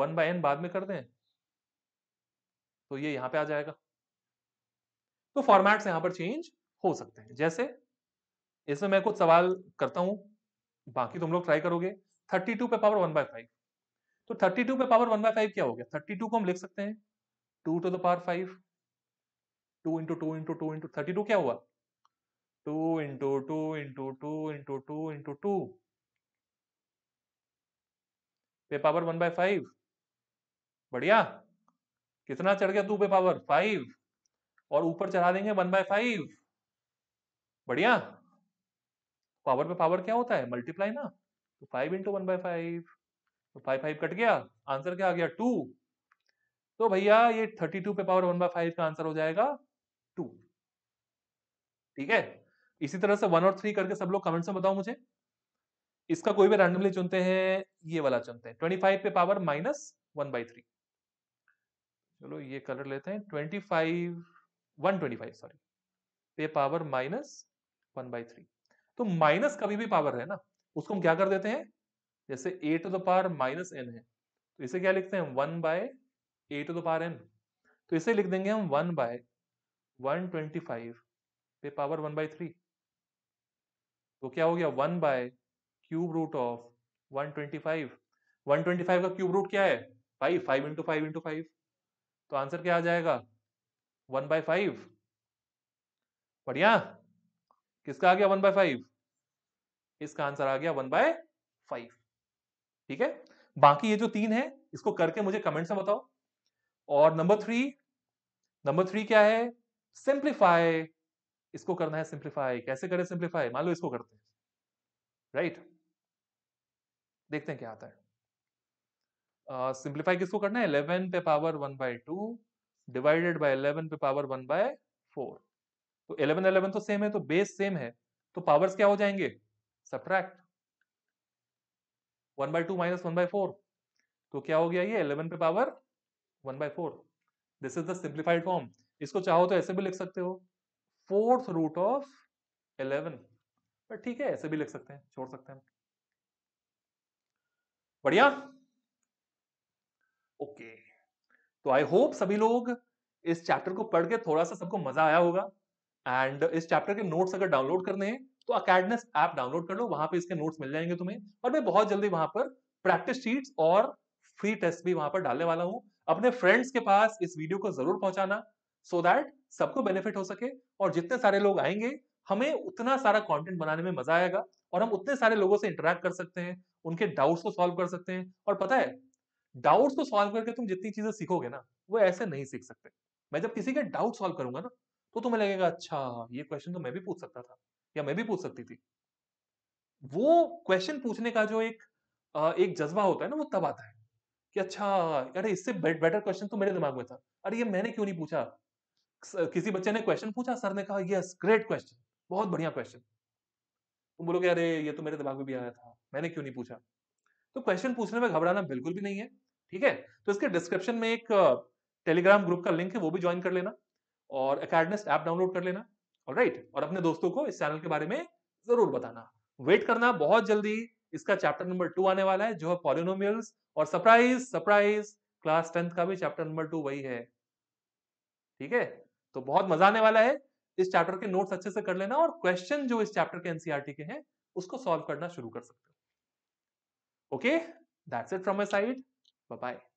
वन बाय एन बाद में कर दें तो ये यहां पे आ जाएगा तो फॉर्मेट्स यहां पर चेंज हो सकते हैं जैसे इसमें मैं कुछ सवाल करता हूं बाकी तुम लोग ट्राई करोगे थर्टी टू पे पावर वन बाय फाइव तो 32 पे पावर 1 बाय फाइव क्या हो गया 32 को हम लिख सकते हैं 2 to the power 5 2 into two into two into thirty क्या हुआ 2 into two into two into two into two पे पावर 1 बाय फाइव बढ़िया कितना चढ़ गया टू पे पावर फाइव और ऊपर चढ़ा देंगे वन बाय फाइव बढ़िया पावर पे पावर क्या होता है मल्टीप्लाई ना तो five into one by five तो फाइव फाइव कट गया आंसर क्या आ गया टू तो भैया ये थर्टी टू पे पावर वन बाई फाइव का आंसर हो जाएगा टू ठीक है इसी तरह से वन और थ्री करके सब लोग कमेंट्स में बताओ मुझे इसका कोई भी रैंडमली चुनते हैं ये वाला चुनते हैं ट्वेंटी फाइव पे power minus one by three चलो ये कलर लेते हैं twenty five one twenty five sorry पे power minus one by three तो माइनस कभी भी पावर है ना उसको हम क्या कर देते हैं जैसे a to the power minus n है तो इसे क्या लिखते हैं one by a to the power n तो इसे लिख देंगे हम one by one twenty five पे पावर वन बाई थ्री तो क्या हो गया one by cube root of one twenty five one twenty five का क्यूब रूट क्या है five five into five into five तो आंसर क्या आ जाएगा वन बाय फाइव बढ़िया किसका आ गया वन बाय फाइव इसका आंसर आ गया वन बाय फाइव ठीक है बाकी ये जो तीन है इसको करके मुझे कमेंट से बताओ और नंबर थ्री नंबर थ्री क्या है सिंप्लीफाई इसको करना है सिंप्लीफाई कैसे करें सिंप्लीफाई मान लो इसको करते हैं राइट right? देखते हैं क्या आता है सिंप्लीफाई uh, किसको करना है इलेवन पे power one by two divided by eleven पे पावर वन बाय फोर तो इलेवन इलेवन तो सेम है तो बेस सेम है तो पावर्स क्या हो जाएंगे subtract one by two minus one by four तो क्या हो गया ये इलेवन पे power one by four this is the simplified form इसको चाहो तो ऐसे भी लिख सकते हो फोर्थ रूट ऑफ इलेवन पर ठीक है ऐसे भी लिख सकते हैं छोड़ सकते हैं बढ़िया ओके तो आई होप सभी लोग इस चैप्टर को पढ़ के थोड़ा सा सबको मजा आया होगा एंड इस चैप्टर के नोट्स अगर डाउनलोड करने हैं तो अकेडनेस ऐप डाउनलोड कर लो वहां पे इसके नोट्स मिल जाएंगे तुम्हें और मैं बहुत जल्दी वहां पर प्रैक्टिस शीट्स और फ्री टेस्ट भी वहां पर डालने वाला हूँ अपने फ्रेंड्स के पास इस वीडियो को जरूर पहुंचाना सो दैट सबको बेनिफिट हो सके और जितने सारे लोग आएंगे हमें उतना सारा कंटेंट बनाने में मजा आएगा और हम उतने सारे लोगों से इंटरेक्ट कर सकते हैं उनके डाउट्स को सॉल्व कर सकते हैं और पता है डाउट्स को सॉल्व करके तुम जितनी चीजें सीखोगे ना वो ऐसे नहीं सीख सकते मैं जब किसी के डाउट सॉल्व करूंगा ना तो तुम्हें लगेगा अच्छा ये क्वेश्चन तो मैं भी पूछ सकता था या मैं भी पूछ सकती थी वो क्वेश्चन पूछने का जो एक एक जज्बा होता है ना वो तब आता है कि अच्छा अरे इससे बेटर क्वेश्चन तो मेरे दिमाग में था अरे ये मैंने क्यों नहीं पूछा किसी बच्चे ने क्वेश्चन पूछा सर ने कहा यस ग्रेट क्वेश्चन बहुत बढ़िया क्वेश्चन तुम बोलोगे अरे ये तो मेरे दिमाग में भी आया था मैंने क्यों नहीं पूछा तो क्वेश्चन पूछने में घबराना बिल्कुल भी नहीं है ठीक है तो इसके डिस्क्रिप्शन में एक टेलीग्राम ग्रुप का लिंक है वो भी ज्वाइन कर लेना और अकेडनिस्ट ऐप डाउनलोड कर लेना और राइट और अपने दोस्तों को इस चैनल के बारे में जरूर बताना वेट करना बहुत जल्दी इसका चैप्टर नंबर टू आने वाला है जो है पॉलिनोमियल्स और सरप्राइज सरप्राइज क्लास टेंथ का भी चैप्टर नंबर टू वही है ठीक है तो बहुत मजा आने वाला है इस चैप्टर के नोट्स अच्छे से कर लेना और क्वेश्चन जो इस चैप्टर के एनसीआरटी e के हैं उसको सॉल्व करना शुरू कर सकते हो okay that's it from my side bye